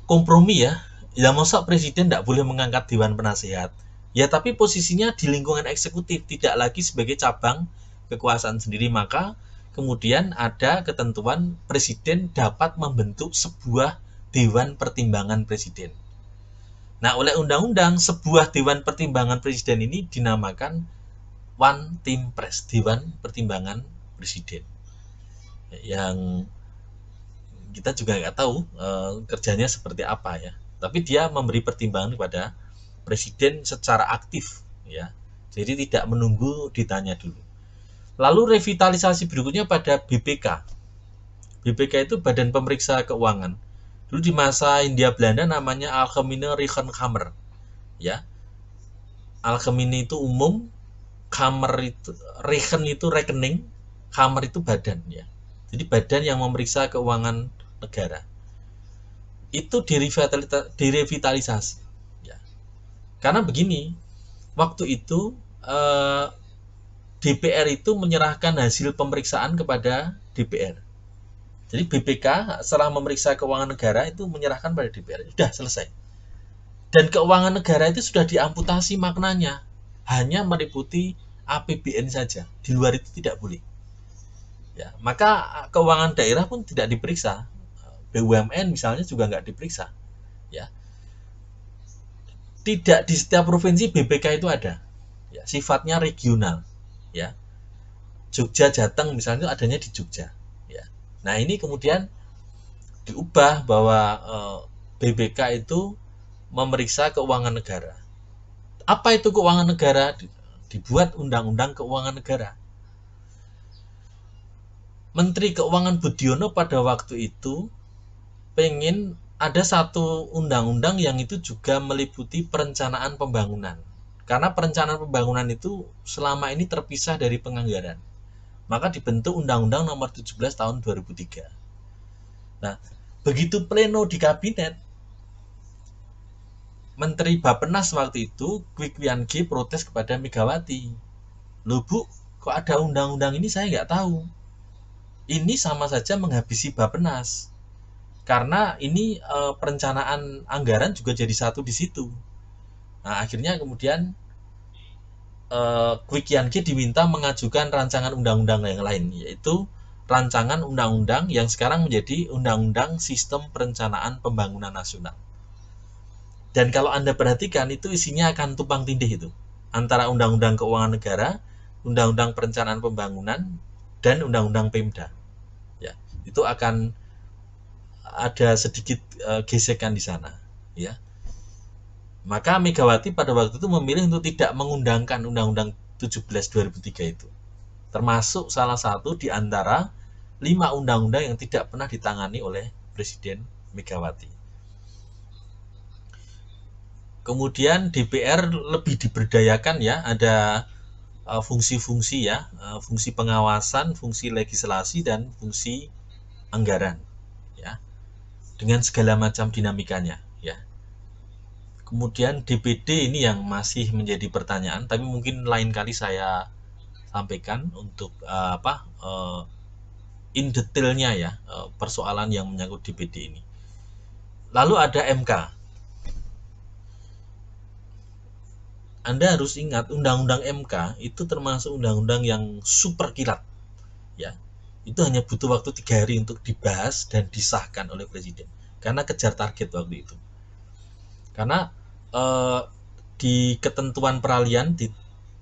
kompromi ya Ya masa presiden tidak boleh mengangkat dewan penasehat? Ya tapi posisinya di lingkungan eksekutif tidak lagi sebagai cabang kekuasaan sendiri maka kemudian ada ketentuan presiden dapat membentuk sebuah dewan pertimbangan presiden. Nah, oleh undang-undang sebuah dewan pertimbangan presiden ini dinamakan one team press, dewan pertimbangan presiden. Yang kita juga nggak tahu e, kerjanya seperti apa ya tapi dia memberi pertimbangan kepada presiden secara aktif ya jadi tidak menunggu ditanya dulu lalu revitalisasi berikutnya pada BPK BPK itu Badan Pemeriksa Keuangan dulu di masa India Belanda namanya Alkemine Rekenkamer ya Alkemine itu umum kamer itu itu rekening kamer itu badan ya jadi badan yang memeriksa keuangan negara itu direvitalisasi ya. karena begini waktu itu eh, DPR itu menyerahkan hasil pemeriksaan kepada DPR jadi BPK setelah memeriksa keuangan negara itu menyerahkan pada DPR sudah selesai dan keuangan negara itu sudah diamputasi maknanya hanya meliputi APBN saja di luar itu tidak boleh ya maka keuangan daerah pun tidak diperiksa BUMN misalnya juga nggak diperiksa ya tidak di setiap provinsi BPK itu ada ya, sifatnya regional ya Jogja Jateng misalnya itu adanya di Jogja ya nah ini kemudian diubah bahwa e, eh, BPK itu memeriksa keuangan negara apa itu keuangan negara dibuat undang-undang keuangan negara Menteri Keuangan Budiono pada waktu itu pengen ada satu undang-undang yang itu juga meliputi perencanaan pembangunan. Karena perencanaan pembangunan itu selama ini terpisah dari penganggaran. Maka dibentuk Undang-Undang Nomor 17 Tahun 2003. Nah, begitu pleno di kabinet, Menteri Bapenas waktu itu, Kwian G protes kepada Megawati. Loh bu, kok ada undang-undang ini saya nggak tahu. Ini sama saja menghabisi Bapenas karena ini e, perencanaan anggaran juga jadi satu di situ. Nah, akhirnya kemudian e, Quick Yankee diminta mengajukan rancangan undang-undang yang lain, yaitu rancangan undang-undang yang sekarang menjadi undang-undang sistem perencanaan pembangunan nasional. Dan kalau Anda perhatikan itu isinya akan tumpang tindih itu antara undang-undang keuangan negara, undang-undang perencanaan pembangunan dan undang-undang Pemda. Ya, itu akan ada sedikit uh, gesekan di sana ya maka Megawati pada waktu itu memilih untuk tidak mengundangkan Undang-Undang 17 2003 itu termasuk salah satu di antara lima undang-undang yang tidak pernah ditangani oleh Presiden Megawati. Kemudian DPR lebih diberdayakan ya, ada eh, fungsi-fungsi ya, eh, fungsi pengawasan, fungsi legislasi dan fungsi anggaran dengan segala macam dinamikanya ya. Kemudian DPD ini yang masih menjadi pertanyaan tapi mungkin lain kali saya sampaikan untuk uh, apa uh, in detailnya ya uh, persoalan yang menyangkut DPD ini. Lalu ada MK. Anda harus ingat undang-undang MK itu termasuk undang-undang yang super kilat ya itu hanya butuh waktu tiga hari untuk dibahas dan disahkan oleh presiden karena kejar target waktu itu karena eh, di ketentuan peralihan di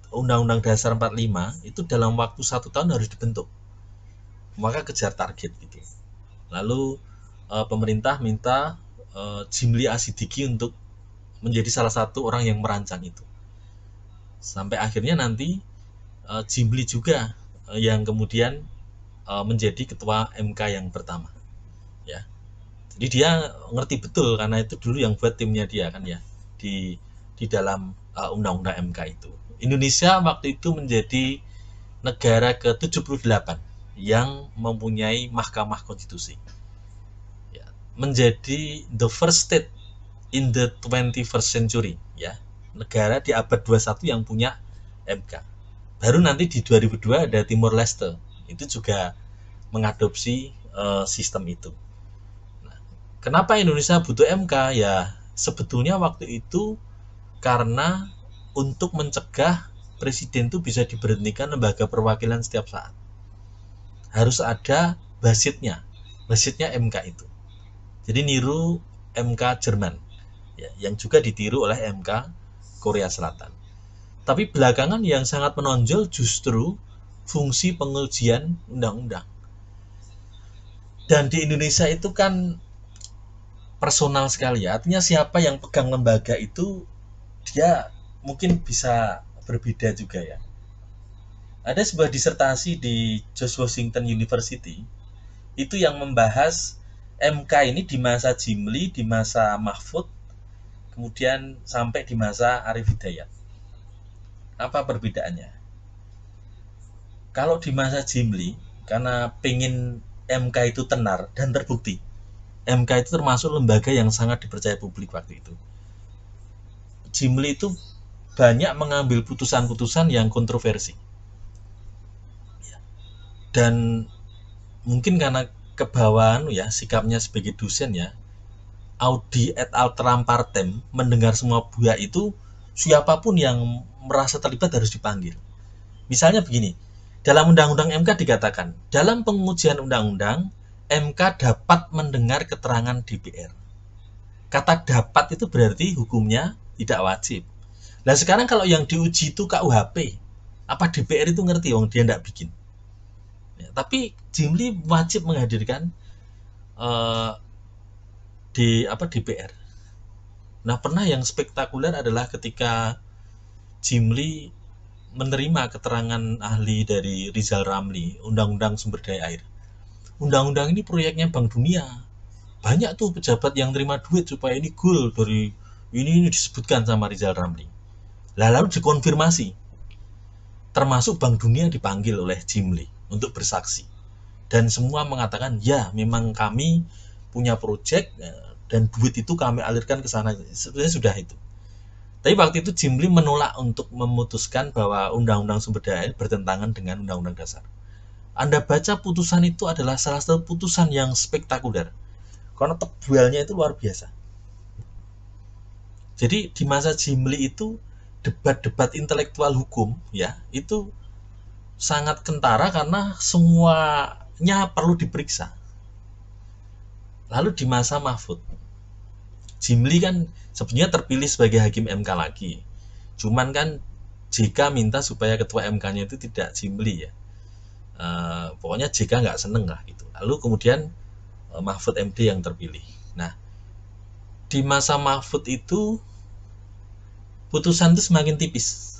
Undang-Undang Dasar 45 itu dalam waktu satu tahun harus dibentuk maka kejar target gitu lalu eh, pemerintah minta eh, Jimli Asidiki untuk menjadi salah satu orang yang merancang itu sampai akhirnya nanti uh, Jimli juga eh, yang kemudian Eh, menjadi ketua MK yang pertama ya jadi dia ngerti betul karena itu dulu yang buat timnya dia kan ya di di dalam eh, undang-undang uh, MK itu Indonesia waktu itu menjadi negara ke-78 yang mempunyai Mahkamah Konstitusi ya, menjadi the first state in the 21st century ya negara di abad 21 yang punya MK baru nanti di 2002 ada Timor Leste itu juga mengadopsi uh, sistem itu. Nah, kenapa Indonesia butuh MK? Ya sebetulnya waktu itu karena untuk mencegah presiden itu bisa diberhentikan lembaga perwakilan setiap saat. Harus ada basitnya, basitnya MK itu. Jadi niru MK Jerman, ya, yang juga ditiru oleh MK Korea Selatan. Tapi belakangan yang sangat menonjol justru fungsi pengujian undang-undang. Dan di Indonesia itu kan personal sekali ya. Artinya siapa yang pegang lembaga itu dia mungkin bisa berbeda juga ya. Ada sebuah disertasi di George Washington University itu yang membahas MK ini di masa Jimli, di masa Mahfud, kemudian sampai di masa Arif Hidayat. Apa perbedaannya? kalau di masa Jimli karena pengen MK itu tenar dan terbukti MK itu termasuk lembaga yang sangat dipercaya publik waktu itu Jimli itu banyak mengambil putusan-putusan yang kontroversi dan mungkin karena kebawahan ya sikapnya sebagai dosen ya Audi et al partem mendengar semua buah itu siapapun yang merasa terlibat harus dipanggil. Misalnya begini, dalam Undang-Undang MK dikatakan, dalam pengujian Undang-Undang, MK dapat mendengar keterangan DPR. Kata dapat itu berarti hukumnya tidak wajib. Nah sekarang kalau yang diuji itu KUHP, apa DPR itu ngerti wong dia tidak bikin. Ya, tapi Jimli wajib menghadirkan uh, eh, di apa DPR. Nah pernah yang spektakuler adalah ketika Jimli menerima keterangan ahli dari Rizal Ramli, Undang-Undang Sumber Daya Air. Undang-undang ini proyeknya Bank Dunia. Banyak tuh pejabat yang terima duit supaya ini goal dari ini, ini disebutkan sama Rizal Ramli. Lah, lalu dikonfirmasi. Termasuk Bank Dunia dipanggil oleh Jim Lee untuk bersaksi. Dan semua mengatakan, ya memang kami punya proyek eh, dan duit itu kami alirkan ke sana. Sebenarnya sudah itu. Tapi waktu itu Jimli menolak untuk memutuskan bahwa Undang-Undang Sumber Daya air bertentangan dengan Undang-Undang Dasar. Anda baca putusan itu adalah salah satu putusan yang spektakuler. Karena tebalnya itu luar biasa. Jadi di masa Jimli itu debat-debat intelektual hukum ya itu sangat kentara karena semuanya perlu diperiksa. Lalu di masa Mahfud Jimli kan sebenarnya terpilih sebagai hakim MK lagi. Cuman kan JK minta supaya ketua MK-nya itu tidak Jimli ya. Uh, pokoknya JK nggak seneng lah gitu. Lalu kemudian uh, Mahfud MD yang terpilih. Nah, di masa Mahfud itu putusan itu semakin tipis.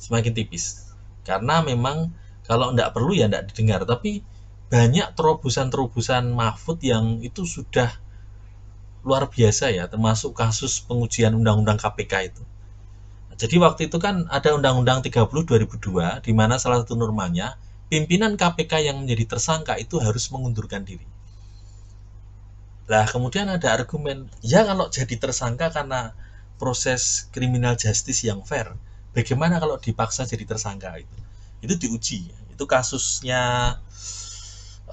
Semakin tipis. Karena memang kalau nggak perlu ya nggak didengar. Tapi banyak terobosan-terobosan Mahfud yang itu sudah luar biasa ya, termasuk kasus pengujian Undang-Undang KPK itu. Jadi waktu itu kan ada Undang-Undang 30 2002 di mana salah satu normanya pimpinan KPK yang menjadi tersangka itu harus mengundurkan diri. Lah kemudian ada argumen, ya kalau jadi tersangka karena proses kriminal justice yang fair, bagaimana kalau dipaksa jadi tersangka itu? Itu diuji. Itu kasusnya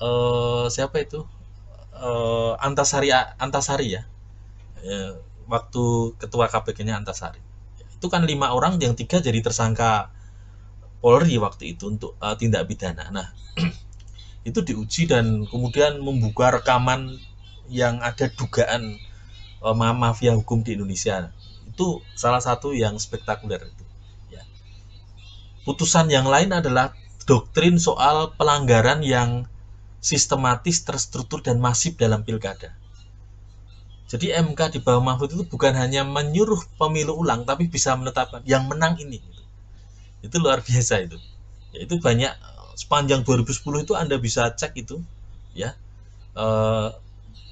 eh, siapa itu? uh, Antasari Antasari ya uh, waktu ketua KPK-nya Antasari itu kan lima orang yang tiga jadi tersangka Polri waktu itu untuk uh, tindak pidana nah itu diuji dan kemudian membuka rekaman yang ada dugaan uh, mafia hukum di Indonesia itu salah satu yang spektakuler itu ya. putusan yang lain adalah doktrin soal pelanggaran yang sistematis, terstruktur, dan masif dalam pilkada. Jadi MK di bawah Mahfud itu bukan hanya menyuruh pemilu ulang, tapi bisa menetapkan yang menang ini. Itu luar biasa itu. Ya, itu banyak sepanjang 2010 itu Anda bisa cek itu, ya eh,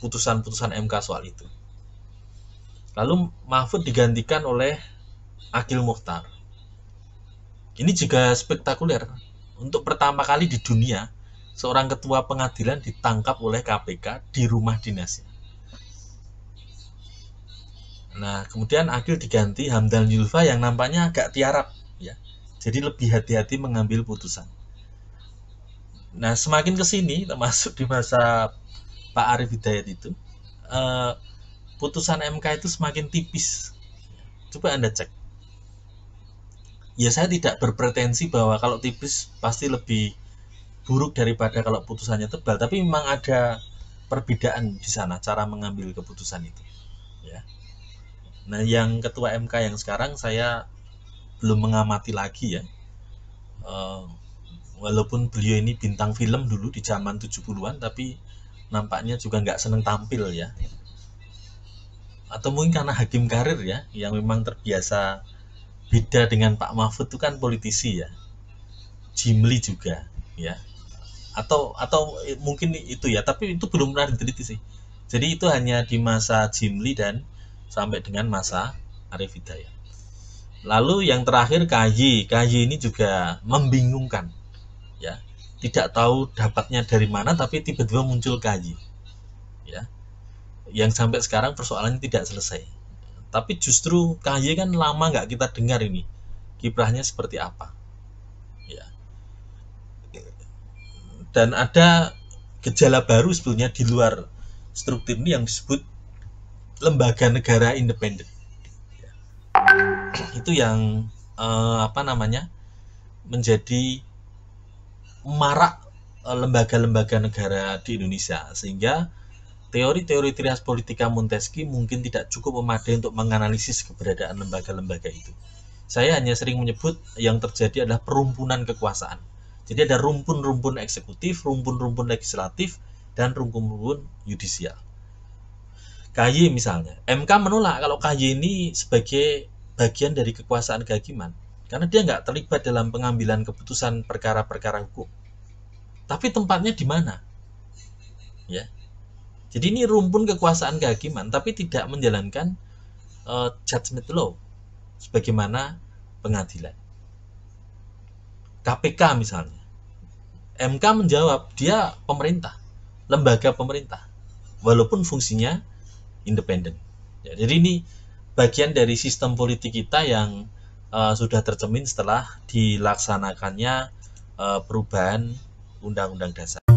putusan-putusan MK soal itu. Lalu Mahfud digantikan oleh Akil Muhtar. Ini juga spektakuler. Untuk pertama kali di dunia, seorang ketua pengadilan ditangkap oleh KPK di rumah dinasnya. Nah, kemudian Akil diganti Hamdan Yulfa yang nampaknya agak tiarap ya. Jadi lebih hati-hati mengambil putusan. Nah, semakin ke sini termasuk di masa Pak Arif Hidayat itu eh, putusan MK itu semakin tipis. Coba Anda cek. Ya saya tidak berpretensi bahwa kalau tipis pasti lebih buruk daripada kalau putusannya tebal tapi memang ada perbedaan di sana cara mengambil keputusan itu ya nah yang ketua MK yang sekarang saya belum mengamati lagi ya uh, walaupun beliau ini bintang film dulu di zaman 70-an tapi nampaknya juga nggak seneng tampil ya atau mungkin karena hakim karir ya yang memang terbiasa beda dengan Pak Mahfud itu kan politisi ya Jimli juga ya atau atau mungkin itu ya tapi itu belum pernah diteliti sih jadi itu hanya di masa Jimli dan sampai dengan masa Arif Hidayat lalu yang terakhir KY KY ini juga membingungkan ya tidak tahu dapatnya dari mana tapi tiba-tiba muncul KY ya yang sampai sekarang persoalannya tidak selesai tapi justru KY kan lama nggak kita dengar ini kiprahnya seperti apa dan ada gejala baru sebetulnya di luar struktur ini yang disebut lembaga negara independen itu yang eh, apa namanya menjadi marak eh, lembaga-lembaga negara di Indonesia sehingga teori-teori trias politika Montesquieu mungkin tidak cukup memadai untuk menganalisis keberadaan lembaga-lembaga itu. Saya hanya sering menyebut yang terjadi adalah perumpunan kekuasaan. Jadi ada rumpun-rumpun eksekutif, rumpun-rumpun legislatif, dan rumpun-rumpun yudisial. KY misalnya, MK menolak kalau KY ini sebagai bagian dari kekuasaan kehakiman karena dia nggak terlibat dalam pengambilan keputusan perkara-perkara hukum. Tapi tempatnya di mana? Ya. Jadi ini rumpun kekuasaan kehakiman tapi tidak menjalankan uh, judgment law sebagaimana pengadilan. KPK misalnya. MK menjawab dia pemerintah, lembaga pemerintah, walaupun fungsinya independen. Ya, jadi ini bagian dari sistem politik kita yang uh, sudah tercemin setelah dilaksanakannya uh, perubahan undang-undang dasar.